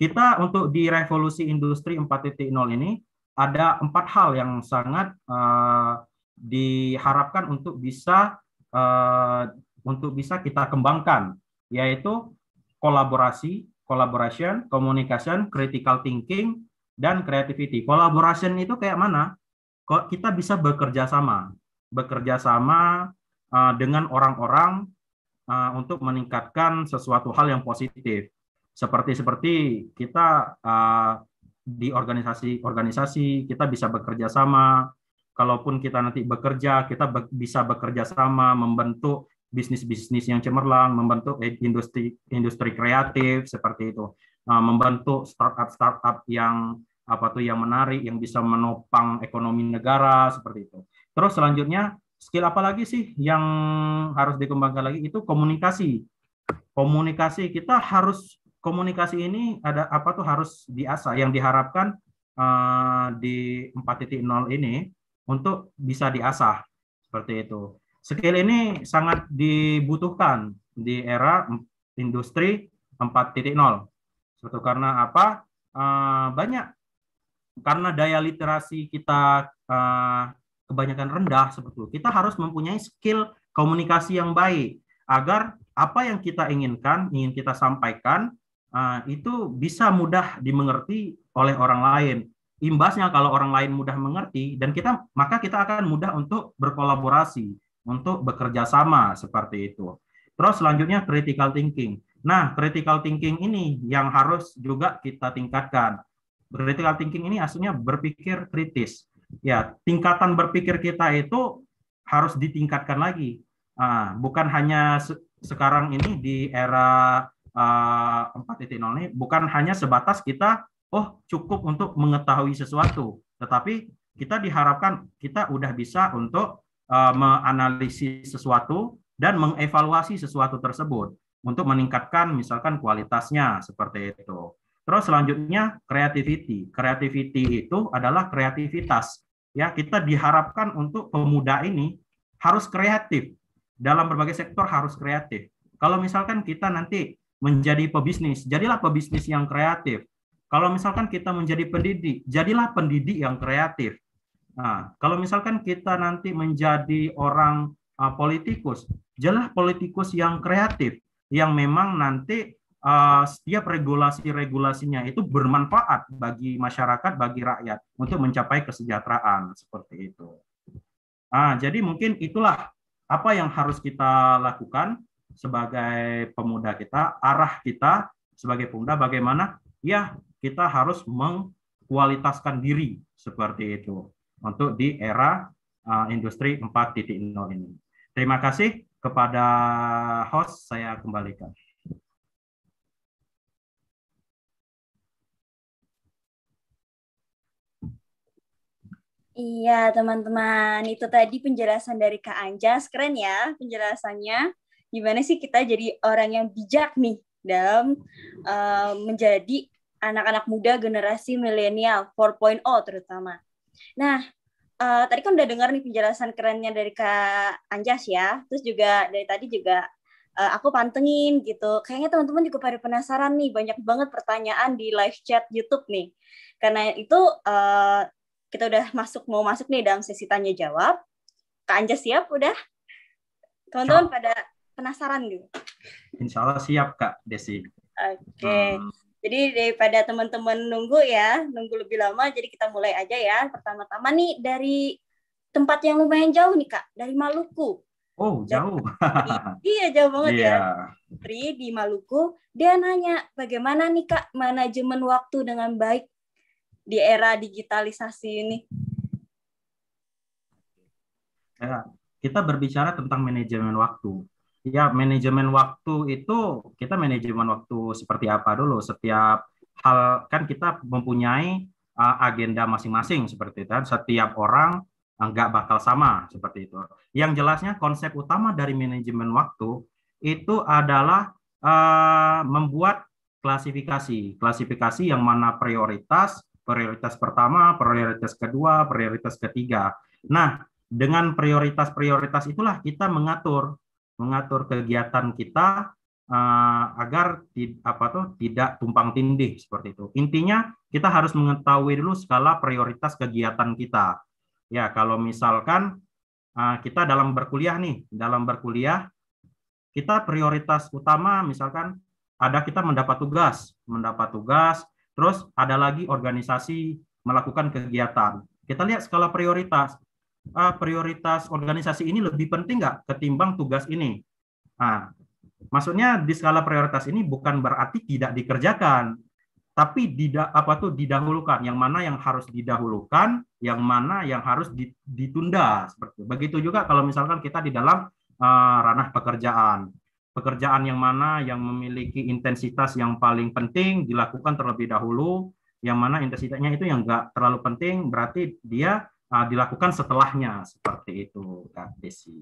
Speaker 2: Kita untuk di revolusi industri 4.0 ini ada empat hal yang sangat uh, diharapkan untuk bisa uh, untuk bisa kita kembangkan yaitu kolaborasi, collaboration, communication, critical thinking dan creativity. Collaboration itu kayak mana? Kok Kita bisa bekerja sama, bekerja sama Eh, dengan orang-orang uh, untuk meningkatkan sesuatu hal yang positif. Seperti seperti kita uh, di organisasi-organisasi kita bisa bekerja sama. Kalaupun kita nanti bekerja, kita be bisa bekerja sama membentuk bisnis-bisnis yang cemerlang, membentuk industri industri kreatif seperti itu, uh, membentuk startup-startup yang apa tuh yang menarik, yang bisa menopang ekonomi negara seperti itu. Terus selanjutnya skill apa lagi sih yang harus dikembangkan lagi itu komunikasi komunikasi kita harus komunikasi ini ada apa tuh harus diasah yang diharapkan uh, di 4.0 ini untuk bisa diasah seperti itu skill ini sangat dibutuhkan di era industri 4.0 itu karena apa uh, banyak karena daya literasi kita uh, kebanyakan rendah sebetulnya. Kita harus mempunyai skill komunikasi yang baik agar apa yang kita inginkan, ingin kita sampaikan uh, itu bisa mudah dimengerti oleh orang lain. Imbasnya kalau orang lain mudah mengerti dan kita maka kita akan mudah untuk berkolaborasi, untuk bekerja sama seperti itu. Terus selanjutnya critical thinking. Nah, critical thinking ini yang harus juga kita tingkatkan. Critical thinking ini aslinya berpikir kritis ya tingkatan berpikir kita itu harus ditingkatkan lagi. Uh, bukan hanya se sekarang ini di era uh, ah, 4.0 ini bukan hanya sebatas kita oh cukup untuk mengetahui sesuatu, tetapi kita diharapkan kita udah bisa untuk uh, menganalisis sesuatu dan mengevaluasi sesuatu tersebut untuk meningkatkan misalkan kualitasnya seperti itu. Terus selanjutnya creativity. Creativity itu adalah kreativitas. Ya, kita diharapkan untuk pemuda ini harus kreatif. Dalam berbagai sektor harus kreatif. Kalau misalkan kita nanti menjadi pebisnis, jadilah pebisnis yang kreatif. Kalau misalkan kita menjadi pendidik, jadilah pendidik yang kreatif. Nah, kalau misalkan kita nanti menjadi orang uh, politikus, jadilah politikus yang kreatif yang memang nanti Eh, setiap regulasi-regulasinya itu bermanfaat bagi masyarakat, bagi rakyat untuk mencapai kesejahteraan seperti itu. Nah, jadi mungkin itulah apa yang harus kita lakukan sebagai pemuda kita, arah kita sebagai pemuda bagaimana ya kita harus mengkualitaskan diri seperti itu untuk di era uh, industri 4.0 ini. Terima kasih kepada host saya kembalikan.
Speaker 1: Iya, teman-teman. Itu tadi penjelasan dari Kak Anjas. Keren ya penjelasannya. Gimana sih kita jadi orang yang bijak nih dalam uh, menjadi anak-anak muda generasi milenial 4.0 terutama. Nah, uh, tadi kan udah dengar nih penjelasan kerennya dari Kak Anjas ya. Terus juga dari tadi juga uh, aku pantengin gitu. Kayaknya teman-teman juga pada penasaran nih, banyak banget pertanyaan di live chat YouTube nih. Karena itu uh, kita udah masuk mau masuk nih dalam sesi tanya jawab. Kak Anja siap udah? Teman-teman pada penasaran gitu.
Speaker 2: Insya Allah siap Kak Desi.
Speaker 1: Oke. Okay. Hmm. Jadi daripada teman-teman nunggu ya, nunggu lebih lama, jadi kita mulai aja ya. Pertama-tama nih dari tempat yang lumayan jauh nih Kak, dari Maluku.
Speaker 2: Oh, jauh. Dari,
Speaker 1: iya, jauh banget yeah. ya. Tri di Maluku, dia nanya bagaimana nih Kak manajemen waktu dengan baik di era digitalisasi ini?
Speaker 2: Ya, kita berbicara tentang manajemen waktu. Ya, manajemen waktu itu kita manajemen waktu seperti apa dulu? Setiap hal kan kita mempunyai uh, agenda masing-masing seperti itu. Kan? Setiap orang uh, nggak bakal sama seperti itu. Yang jelasnya konsep utama dari manajemen waktu itu adalah uh, membuat klasifikasi, klasifikasi yang mana prioritas, prioritas pertama, prioritas kedua, prioritas ketiga. Nah, dengan prioritas-prioritas itulah kita mengatur mengatur kegiatan kita uh, agar tid, apa tuh tidak tumpang tindih seperti itu. Intinya kita harus mengetahui dulu skala prioritas kegiatan kita. Ya, kalau misalkan uh, kita dalam berkuliah nih, dalam berkuliah kita prioritas utama misalkan ada kita mendapat tugas, mendapat tugas, Terus ada lagi organisasi melakukan kegiatan. Kita lihat skala prioritas. Ah, prioritas organisasi ini lebih penting nggak ketimbang tugas ini? Ah, maksudnya di skala prioritas ini bukan berarti tidak dikerjakan, tapi tidak apa tuh didahulukan yang mana yang harus didahulukan yang mana yang harus ditunda seperti begitu juga kalau misalkan kita di dalam uh, ranah pekerjaan pekerjaan yang mana yang memiliki intensitas yang paling penting dilakukan terlebih dahulu, yang mana intensitasnya itu yang enggak terlalu penting, berarti dia uh, dilakukan setelahnya seperti itu, Kak Desi.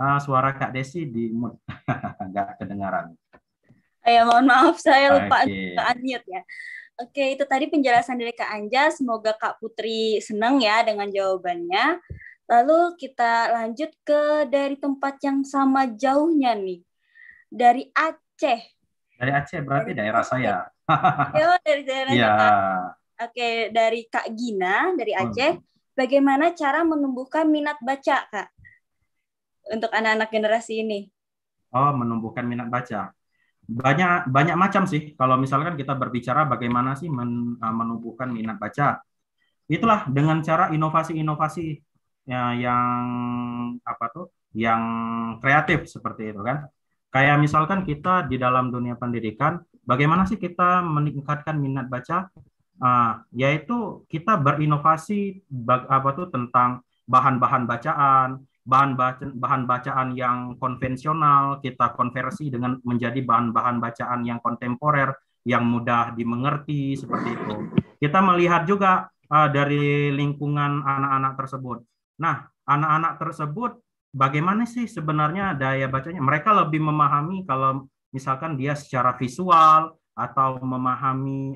Speaker 2: Uh, suara Kak Desi di enggak kedengaran.
Speaker 1: Ya, mohon maaf saya lupa okay. anjir ya. Oke, itu tadi penjelasan dari Kak Anja. Semoga Kak Putri senang ya dengan jawabannya. Lalu kita lanjut ke dari tempat yang sama jauhnya nih. Dari Aceh.
Speaker 2: Dari Aceh berarti dari daerah Aceh. saya. Oh,
Speaker 1: Yo, dari daerah ya. Oke, dari Kak Gina dari hmm. Aceh. Bagaimana cara menumbuhkan minat baca, Kak? Untuk anak-anak generasi ini.
Speaker 2: Oh, menumbuhkan minat baca. Banyak banyak macam sih. Kalau misalkan kita berbicara bagaimana sih men, eh, menumbuhkan minat baca. Itulah dengan cara inovasi-inovasi ya, yang apa tuh yang kreatif seperti itu kan kayak misalkan kita di dalam dunia pendidikan bagaimana sih kita meningkatkan minat baca uh, yaitu kita berinovasi bag, apa tuh tentang bahan-bahan bacaan bahan bacaan bahan bacaan yang konvensional kita konversi dengan menjadi bahan-bahan bacaan yang kontemporer yang mudah dimengerti seperti itu kita melihat juga uh, dari lingkungan anak-anak tersebut Nah, anak-anak tersebut bagaimana sih sebenarnya daya bacanya? Mereka lebih memahami kalau misalkan dia secara visual atau memahami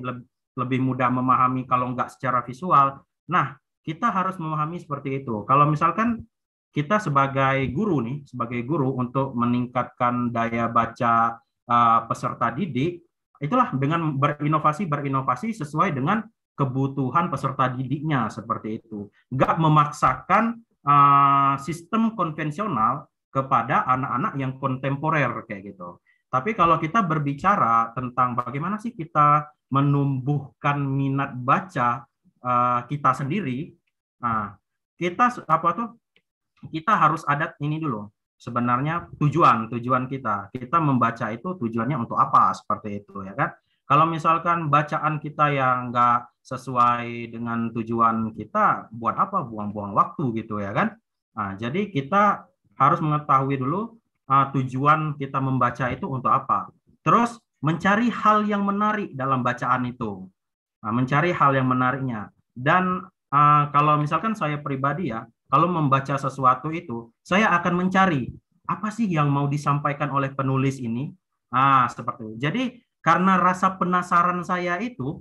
Speaker 2: lebih mudah memahami kalau nggak secara visual. Nah, kita harus memahami seperti itu. Kalau misalkan kita sebagai guru nih, sebagai guru untuk meningkatkan daya baca uh, peserta didik, itulah dengan berinovasi berinovasi sesuai dengan kebutuhan peserta didiknya seperti itu. Nggak memaksakan uh, sistem konvensional kepada anak-anak yang kontemporer kayak gitu. Tapi kalau kita berbicara tentang bagaimana sih kita menumbuhkan minat baca uh, kita sendiri, nah, kita apa tuh kita harus adat ini dulu. Sebenarnya tujuan tujuan kita kita membaca itu tujuannya untuk apa seperti itu ya kan? Kalau misalkan bacaan kita yang nggak sesuai dengan tujuan kita, buat apa buang-buang waktu gitu ya kan? Nah, jadi kita harus mengetahui dulu uh, tujuan kita membaca itu untuk apa. Terus mencari hal yang menarik dalam bacaan itu, nah, mencari hal yang menariknya. Dan uh, kalau misalkan saya pribadi ya, kalau membaca sesuatu itu, saya akan mencari apa sih yang mau disampaikan oleh penulis ini. Ah, seperti itu. Jadi karena rasa penasaran saya itu,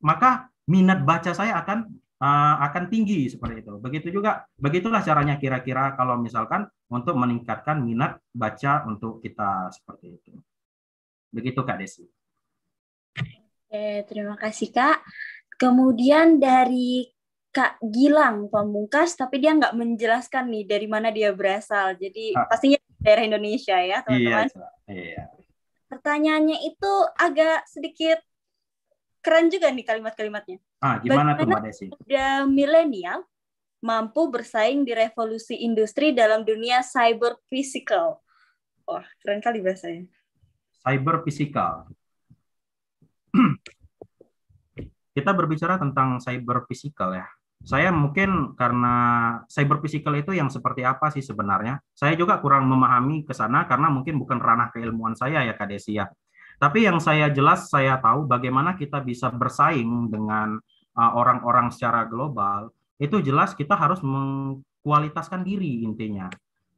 Speaker 2: maka minat baca saya akan uh, akan tinggi seperti itu. Begitu juga, begitulah caranya kira-kira kalau misalkan untuk meningkatkan minat baca untuk kita seperti itu. Begitu Kak Desi.
Speaker 1: Oke, terima kasih Kak. Kemudian dari Kak Gilang Pamungkas, tapi dia nggak menjelaskan nih dari mana dia berasal. Jadi ah. pastinya daerah Indonesia ya iya, teman-teman. Iya, iya pertanyaannya itu agak sedikit keren juga nih kalimat-kalimatnya.
Speaker 2: Ah, gimana tuh Mbak Desi?
Speaker 1: Ada milenial mampu bersaing di revolusi industri dalam dunia cyber physical. oh, keren kali bahasanya.
Speaker 2: Cyber physical. Kita berbicara tentang cyber physical ya saya mungkin karena cyber physical itu yang seperti apa sih sebenarnya? Saya juga kurang memahami ke sana karena mungkin bukan ranah keilmuan saya ya Kak Desi ya. Tapi yang saya jelas saya tahu bagaimana kita bisa bersaing dengan uh, orang-orang uh, secara global, itu jelas kita harus mengkualitaskan diri intinya.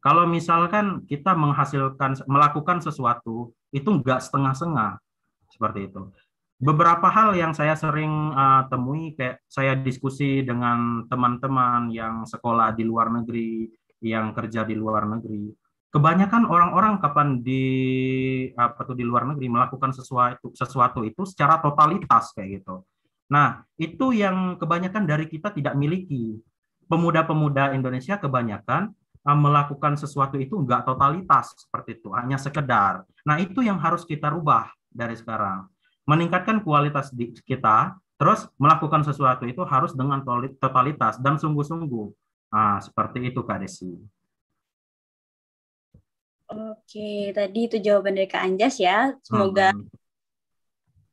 Speaker 2: Kalau misalkan kita menghasilkan melakukan sesuatu itu enggak setengah-setengah seperti itu beberapa hal yang saya sering uh, temui kayak saya diskusi dengan teman-teman yang sekolah di luar negeri, yang kerja di luar negeri. Kebanyakan orang-orang kapan di apa tuh di luar negeri melakukan sesuatu sesuatu itu secara totalitas kayak gitu. Nah, itu yang kebanyakan dari kita tidak miliki. Pemuda-pemuda Indonesia kebanyakan uh, melakukan sesuatu itu enggak totalitas seperti itu, hanya sekedar. Nah, itu yang harus kita rubah dari sekarang meningkatkan kualitas di, kita, terus melakukan sesuatu itu harus dengan totalitas dan sungguh-sungguh. Nah, seperti itu Kak Desi.
Speaker 1: Oke, tadi itu jawaban dari Kak Anjas ya. Semoga hmm.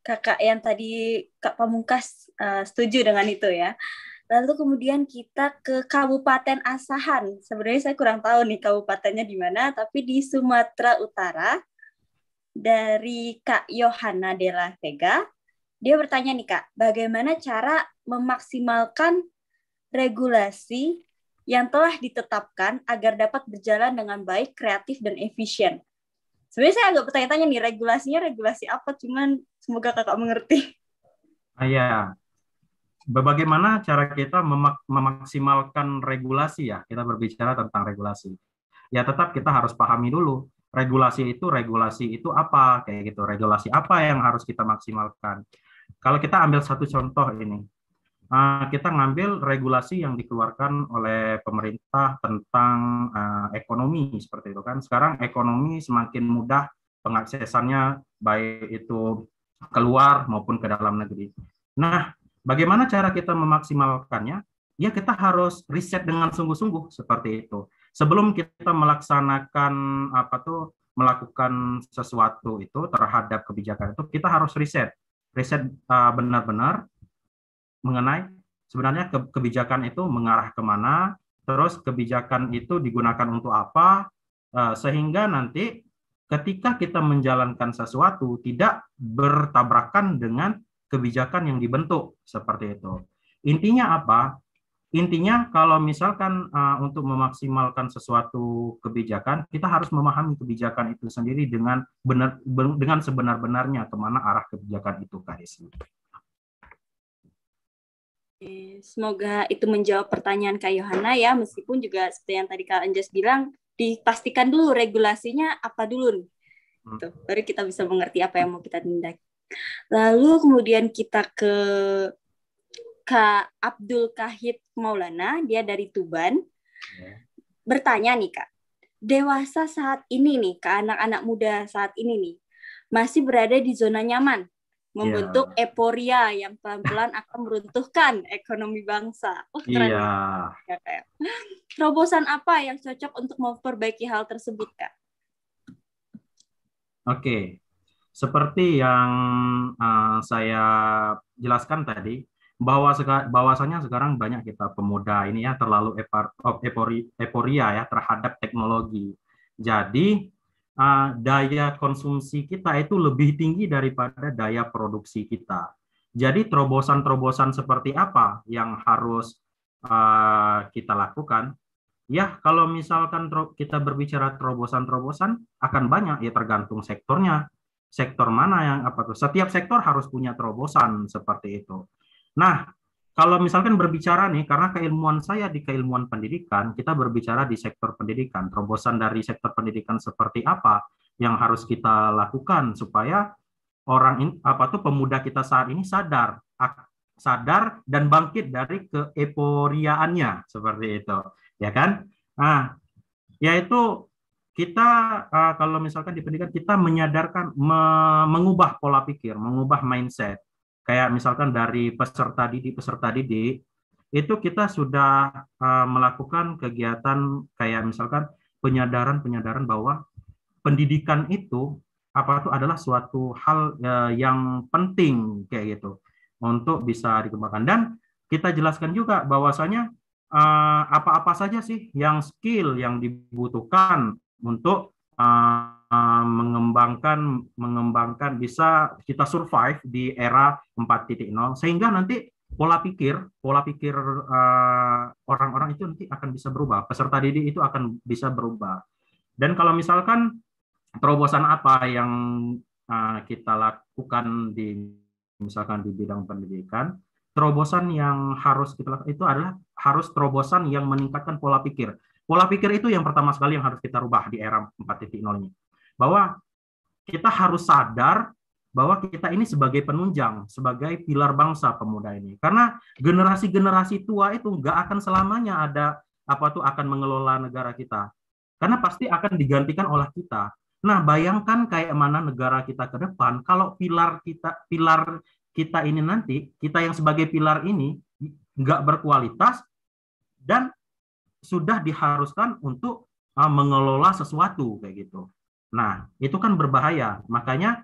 Speaker 1: kakak yang tadi Kak Pamungkas uh, setuju dengan itu ya. Lalu kemudian kita ke Kabupaten Asahan. Sebenarnya saya kurang tahu nih kabupatennya di mana, tapi di Sumatera Utara dari Kak Yohana Della Vega. Dia bertanya nih Kak, bagaimana cara memaksimalkan regulasi yang telah ditetapkan agar dapat berjalan dengan baik, kreatif, dan efisien? Sebenarnya saya agak bertanya-tanya nih, regulasinya regulasi apa? Cuman semoga kakak mengerti.
Speaker 2: Ah, ya, bagaimana cara kita memak memaksimalkan regulasi ya kita berbicara tentang regulasi ya tetap kita harus pahami dulu regulasi itu regulasi itu apa kayak gitu regulasi apa yang harus kita maksimalkan kalau kita ambil satu contoh ini eh, kita ngambil regulasi yang dikeluarkan oleh pemerintah tentang eh, ekonomi seperti itu kan sekarang ekonomi semakin mudah pengaksesannya baik itu keluar maupun ke dalam negeri nah bagaimana cara kita memaksimalkannya ya kita harus riset dengan sungguh-sungguh seperti itu sebelum kita melaksanakan apa tuh melakukan sesuatu itu terhadap kebijakan itu kita harus riset riset benar benar-benar mengenai sebenarnya ke kebijakan itu mengarah kemana terus kebijakan itu digunakan untuk apa uh, sehingga nanti ketika kita menjalankan sesuatu tidak bertabrakan dengan kebijakan yang dibentuk seperti itu intinya apa intinya kalau misalkan uh, untuk memaksimalkan sesuatu kebijakan kita harus memahami kebijakan itu sendiri dengan benar dengan sebenar-benarnya kemana arah kebijakan itu Kak Desi.
Speaker 1: Semoga itu menjawab pertanyaan Kak Yohana ya, meskipun juga seperti yang tadi Kak Anjas bilang, dipastikan dulu regulasinya apa dulu. Hmm. Tuh, baru kita bisa mengerti apa yang mau kita tindak. Lalu kemudian kita ke Kak Abdul Kahit Maulana, dia dari Tuban, ya. bertanya nih Kak, dewasa saat ini nih, ke anak-anak muda saat ini nih, masih berada di zona nyaman, membentuk ya. euforia yang pelan-pelan akan meruntuhkan ekonomi bangsa. Iya. Ya. Terobosan apa yang cocok untuk memperbaiki hal tersebut, Kak?
Speaker 2: Oke, seperti yang uh, saya jelaskan tadi, bahwa sega, bahwasanya sekarang banyak kita pemuda ini ya terlalu epar, oh, eporia ya terhadap teknologi. Jadi uh, daya konsumsi kita itu lebih tinggi daripada daya produksi kita. Jadi terobosan-terobosan seperti apa yang harus uh, kita lakukan? Ya, kalau misalkan kita berbicara terobosan-terobosan akan banyak ya tergantung sektornya. Sektor mana yang apa tuh? Setiap sektor harus punya terobosan seperti itu. Nah, kalau misalkan berbicara nih, karena keilmuan saya di keilmuan pendidikan, kita berbicara di sektor pendidikan. Terobosan dari sektor pendidikan seperti apa yang harus kita lakukan supaya orang in, apa tuh pemuda kita saat ini sadar, sadar dan bangkit dari keeporiaannya seperti itu, ya kan? Nah, yaitu kita eh, kalau misalkan di pendidikan kita menyadarkan mengubah pola pikir, mengubah mindset kayak misalkan dari peserta didik peserta didik itu kita sudah uh, melakukan kegiatan kayak misalkan penyadaran penyadaran bahwa pendidikan itu apa itu adalah suatu hal uh, yang penting kayak gitu untuk bisa dikembangkan dan kita jelaskan juga bahwasanya eh, apa-apa uh, saja sih yang skill yang dibutuhkan untuk uh, Eh, mengembangkan mengembangkan bisa kita survive di era 4.0 sehingga nanti pola pikir pola pikir eh, orang-orang uh, itu nanti akan bisa berubah peserta didik itu akan bisa berubah dan kalau misalkan terobosan apa yang uh, kita lakukan di misalkan di bidang pendidikan terobosan yang harus kita lakukan itu adalah harus terobosan yang meningkatkan pola pikir pola pikir itu yang pertama sekali yang harus kita rubah di era 4.0 ini bahwa kita harus sadar bahwa kita ini sebagai penunjang, sebagai pilar bangsa pemuda ini. Karena generasi-generasi tua itu nggak akan selamanya ada apa tuh akan mengelola negara kita. Karena pasti akan digantikan oleh kita. Nah, bayangkan kayak mana negara kita ke depan kalau pilar kita pilar kita ini nanti, kita yang sebagai pilar ini nggak berkualitas dan sudah diharuskan untuk ah, mengelola sesuatu kayak gitu. Nah, itu kan berbahaya. Makanya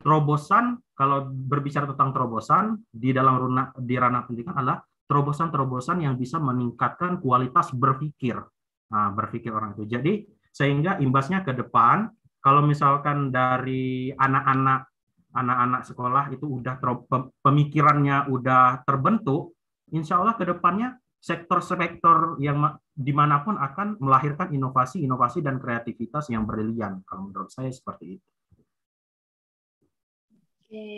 Speaker 2: terobosan kalau berbicara tentang terobosan di dalam runa, di ranah pendidikan adalah terobosan-terobosan yang bisa meningkatkan kualitas berpikir. Nah, berpikir orang itu. Jadi, sehingga imbasnya ke depan kalau misalkan dari anak-anak anak-anak sekolah itu udah ter, pemikirannya udah terbentuk, insya Allah ke depannya sektor-sektor yang dimanapun akan melahirkan inovasi-inovasi dan kreativitas yang berlian. kalau menurut saya seperti itu.
Speaker 1: Oke.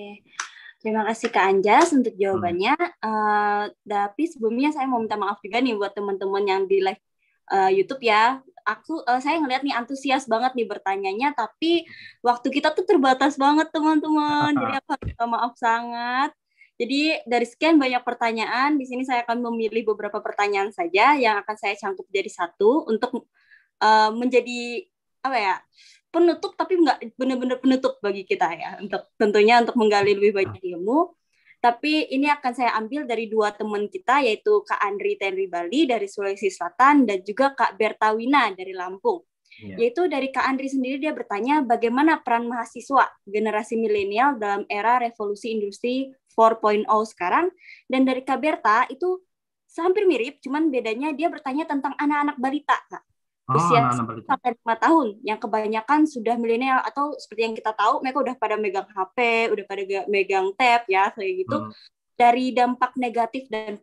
Speaker 1: Terima kasih Kak Anjas untuk jawabannya. Hmm. Uh, tapi sebelumnya saya mau minta maaf juga nih buat teman-teman yang di live uh, YouTube ya. Aku uh, saya ngeliat nih antusias banget nih bertanyanya, tapi waktu kita tuh terbatas banget teman-teman. Jadi aku minta maaf sangat. Jadi dari sekian banyak pertanyaan, di sini saya akan memilih beberapa pertanyaan saja yang akan saya cangkup jadi satu untuk uh, menjadi apa ya penutup tapi nggak benar-benar penutup bagi kita ya untuk tentunya untuk menggali lebih banyak ilmu. Tapi ini akan saya ambil dari dua teman kita yaitu Kak Andri Tenri Bali dari Sulawesi Selatan dan juga Kak Bertawina dari Lampung. Ya. Yaitu dari Kak Andri sendiri dia bertanya bagaimana peran mahasiswa generasi milenial dalam era revolusi industri 4.0 sekarang dan dari Kaberta itu hampir mirip, cuman bedanya dia bertanya tentang anak-anak balita, Kak. Oh, usia sampai lima tahun yang kebanyakan sudah milenial atau seperti yang kita tahu mereka udah pada megang HP, udah pada megang tab ya kayak gitu. Hmm. Dari dampak negatif dan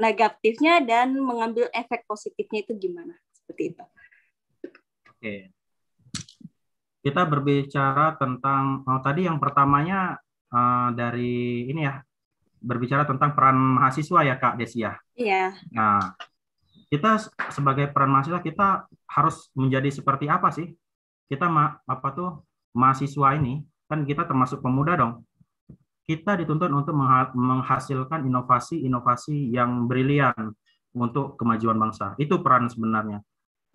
Speaker 1: negatifnya dan mengambil efek positifnya itu gimana?
Speaker 2: Seperti itu. Oke. Kita berbicara tentang oh, tadi yang pertamanya Eh, dari ini ya berbicara tentang peran mahasiswa ya Kak Desia. Ya. Iya. Nah, kita sebagai peran mahasiswa kita harus menjadi seperti apa sih? Kita ma apa tuh mahasiswa ini kan kita termasuk pemuda dong. Kita dituntut untuk menghasilkan inovasi-inovasi yang brilian untuk kemajuan bangsa. Itu peran sebenarnya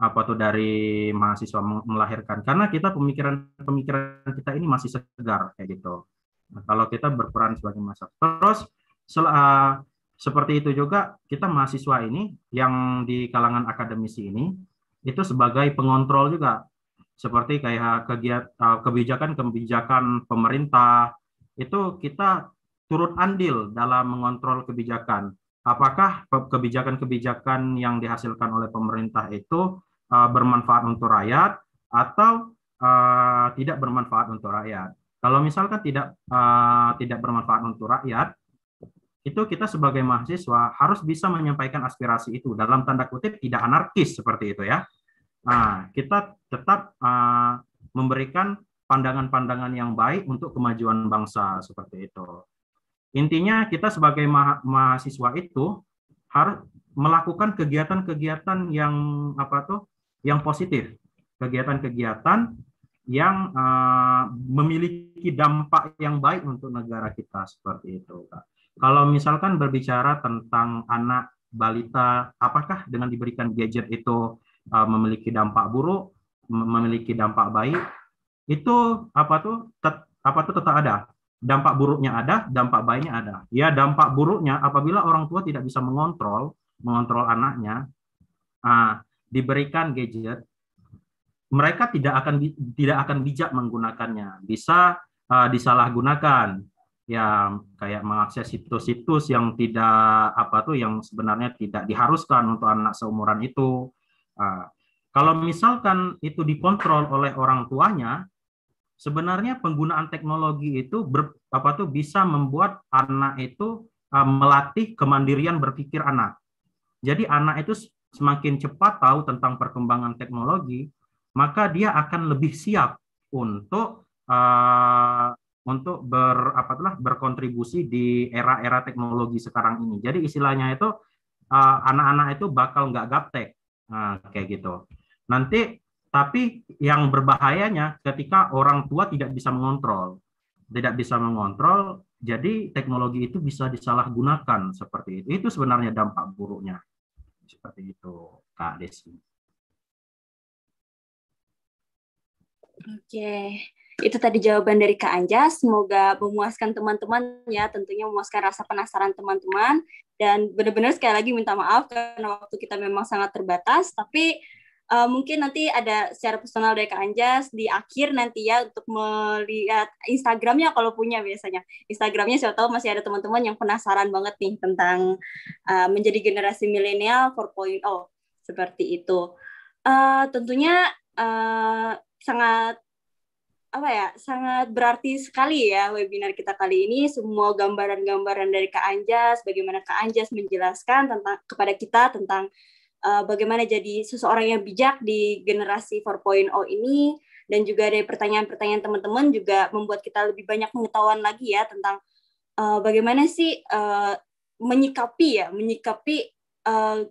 Speaker 2: apa tuh dari mahasiswa melahirkan karena kita pemikiran pemikiran kita ini masih segar kayak gitu Nah, kalau kita berperan sebagai mahasiswa. Terus sel, uh, seperti itu juga kita mahasiswa ini yang di kalangan akademisi ini itu sebagai pengontrol juga seperti kayak kegiatan ah, kebijakan-kebijakan pemerintah itu kita turut andil dalam mengontrol kebijakan. Apakah kebijakan-kebijakan yang dihasilkan oleh pemerintah itu uh, bermanfaat untuk rakyat atau uh, tidak bermanfaat untuk rakyat? Kalau misalkan tidak uh, tidak bermanfaat untuk rakyat, itu kita sebagai mahasiswa harus bisa menyampaikan aspirasi itu dalam tanda kutip tidak anarkis seperti itu ya. Nah, kita tetap uh, memberikan pandangan-pandangan yang baik untuk kemajuan bangsa seperti itu. Intinya kita sebagai ma mahasiswa itu harus melakukan kegiatan-kegiatan yang apa tuh yang positif, kegiatan-kegiatan yang uh, memiliki dampak yang baik untuk negara kita seperti itu Kak. Kalau misalkan berbicara tentang anak balita, apakah dengan diberikan gadget itu uh, memiliki dampak buruk, memiliki dampak baik? Itu apa tuh tet, apa tuh tetap ada. Dampak buruknya ada, dampak baiknya ada. Ya dampak buruknya apabila orang tua tidak bisa mengontrol mengontrol anaknya, uh, diberikan gadget mereka tidak akan tidak akan bijak menggunakannya bisa uh, disalahgunakan ya kayak mengakses situs-situs yang tidak apa tuh yang sebenarnya tidak diharuskan untuk anak seumuran itu uh, kalau misalkan itu dikontrol oleh orang tuanya sebenarnya penggunaan teknologi itu ber, apa tuh bisa membuat anak itu uh, melatih kemandirian berpikir anak jadi anak itu semakin cepat tahu tentang perkembangan teknologi maka dia akan lebih siap untuk uh, untuk ber apa berkontribusi di era-era teknologi sekarang ini. Jadi istilahnya itu eh, anak-anak uh, itu bakal nggak gaptek uh, kayak gitu. Nanti tapi yang berbahayanya ketika orang tua tidak bisa mengontrol, tidak bisa mengontrol, jadi teknologi itu bisa disalahgunakan seperti itu. Itu sebenarnya dampak buruknya seperti itu, Kak Desi.
Speaker 1: Oke, itu tadi jawaban dari Kak Anjas. Semoga memuaskan teman-teman ya, tentunya memuaskan rasa penasaran teman-teman. Dan benar-benar sekali lagi minta maaf karena waktu kita memang sangat terbatas, tapi uh, mungkin nanti ada secara personal dari Kak Anjas di akhir nanti ya untuk melihat Instagramnya kalau punya biasanya. Instagramnya siapa tahu masih ada teman-teman yang penasaran banget nih tentang uh, menjadi generasi milenial 4.0 seperti itu. Uh, tentunya uh, sangat apa ya sangat berarti sekali ya webinar kita kali ini semua gambaran-gambaran dari Kak Anjas bagaimana Kak Anjas menjelaskan tentang kepada kita tentang uh, bagaimana jadi seseorang yang bijak di generasi 4.0 ini dan juga dari pertanyaan-pertanyaan teman-teman juga membuat kita lebih banyak pengetahuan lagi ya tentang uh, bagaimana sih uh, menyikapi ya menyikapi uh,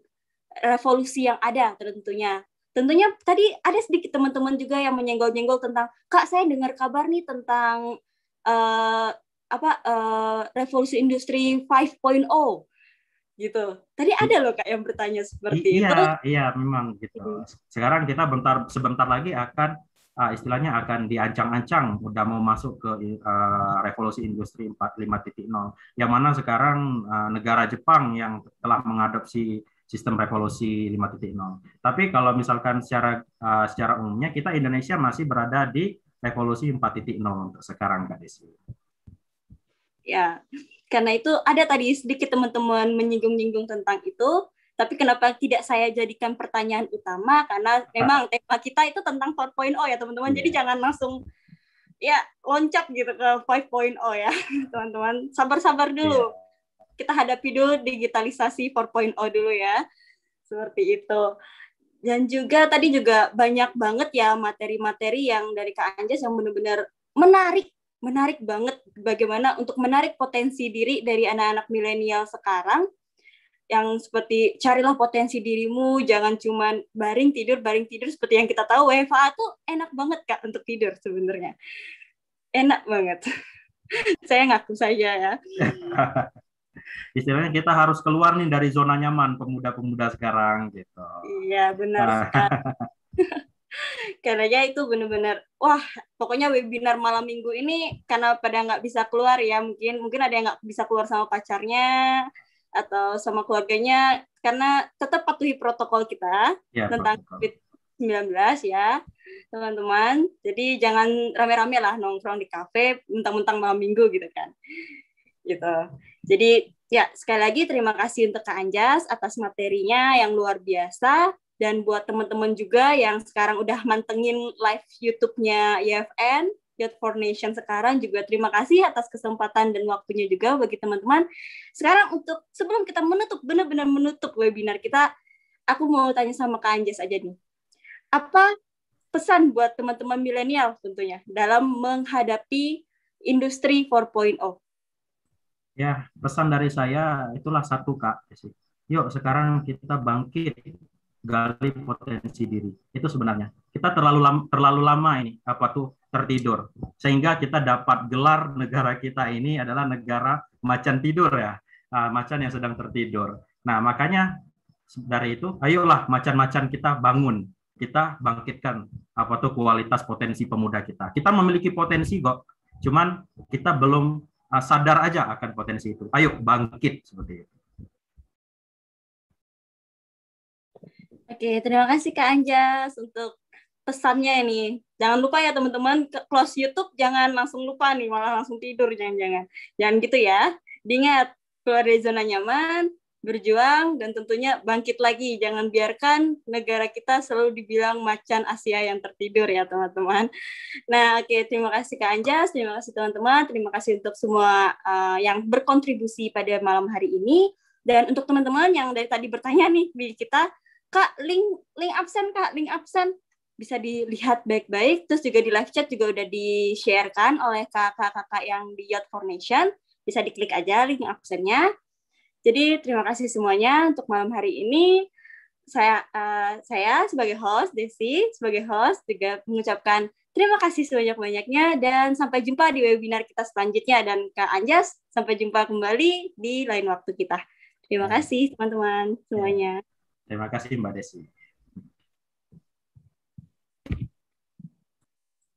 Speaker 1: revolusi yang ada tentunya tentunya tadi ada sedikit teman-teman juga yang menyenggol-nyenggol tentang kak saya dengar kabar nih tentang uh, apa uh, revolusi industri 5.0 gitu tadi ada loh kak yang bertanya seperti I, itu iya
Speaker 2: iya memang gitu hmm. sekarang kita bentar sebentar lagi akan uh, istilahnya akan diancang-ancang udah mau masuk ke uh, revolusi industri 45.0 yang mana sekarang uh, negara Jepang yang telah mengadopsi sistem revolusi 5.0. Tapi kalau misalkan secara uh, secara umumnya kita Indonesia masih berada di revolusi 4.0 untuk sekarang Kak Desi.
Speaker 1: Ya, karena itu ada tadi sedikit teman-teman menyinggung-nyinggung tentang itu, tapi kenapa tidak saya jadikan pertanyaan utama karena memang tema kita itu tentang 4.0 ya teman-teman. Yeah. Jadi iya. jangan langsung ya loncat gitu ke 5.0 ya, teman-teman. Sabar-sabar dulu. Yeah kita hadapi dulu digitalisasi 4.0 dulu ya. Seperti itu. Dan juga tadi juga banyak banget ya materi-materi yang dari Kak Anjas yang benar-benar menarik, menarik banget bagaimana untuk menarik potensi diri dari anak-anak milenial sekarang yang seperti carilah potensi dirimu, jangan cuma baring tidur, baring tidur seperti yang kita tahu WFA tuh enak banget Kak untuk tidur sebenarnya. Enak banget. saya ngaku saja ya.
Speaker 2: istilahnya kita harus keluar nih dari zona nyaman pemuda-pemuda sekarang gitu. Iya benar. Nah.
Speaker 1: Karena ya itu benar-benar wah pokoknya webinar malam minggu ini karena pada nggak bisa keluar ya mungkin mungkin ada yang nggak bisa keluar sama pacarnya atau sama keluarganya karena tetap patuhi protokol kita ya, tentang COVID-19 ya teman-teman. Jadi jangan rame-rame lah nongkrong di kafe mentang-mentang malam minggu gitu kan. Gitu. Jadi Ya, sekali lagi terima kasih untuk Kak Anjas atas materinya yang luar biasa dan buat teman-teman juga yang sekarang udah mantengin live YouTube-nya YFN e Youth for Nation sekarang juga terima kasih atas kesempatan dan waktunya juga bagi teman-teman. Sekarang untuk sebelum kita menutup benar-benar menutup webinar kita, aku mau tanya sama Kak Anjas aja nih. Apa pesan buat teman-teman milenial tentunya dalam menghadapi industri 4.0?
Speaker 2: Ya, pesan dari saya itulah satu Kak. Yuk sekarang kita bangkit gali potensi diri. Itu sebenarnya. Kita terlalu lama, terlalu lama ini apa tuh tertidur. Sehingga kita dapat gelar negara kita ini adalah negara macan tidur ya. Ah, macan yang sedang tertidur. Nah, makanya dari itu ayolah macan-macan kita bangun. Kita bangkitkan apa tuh kualitas potensi pemuda kita. Kita memiliki potensi kok. Cuman kita belum Ah, sadar aja akan potensi itu. Ayo bangkit seperti itu.
Speaker 1: Oke, terima kasih Kak Anjas untuk pesannya ini. Jangan lupa ya teman-teman, close YouTube jangan langsung lupa nih, malah langsung tidur jangan-jangan. Jangan gitu ya. Diingat, keluar dari zona nyaman, berjuang dan tentunya bangkit lagi. Jangan biarkan negara kita selalu dibilang macan Asia yang tertidur ya teman-teman. Nah oke okay, terima kasih Kak Anjas, terima kasih teman-teman, terima kasih untuk semua uh, yang berkontribusi pada malam hari ini. Dan untuk teman-teman yang dari tadi bertanya nih di kita, Kak link link absen Kak link absen bisa dilihat baik-baik. Terus juga di live chat juga udah di-sharekan oleh kakak-kakak yang di Yacht Formation. Bisa diklik aja link absennya. Jadi terima kasih semuanya untuk malam hari ini. Saya uh, saya sebagai host Desi sebagai host juga mengucapkan terima kasih sebanyak-banyaknya dan sampai jumpa di webinar kita selanjutnya dan Kak Anjas sampai jumpa kembali di lain waktu kita. Terima ya. kasih teman-teman semuanya.
Speaker 2: Terima kasih Mbak Desi.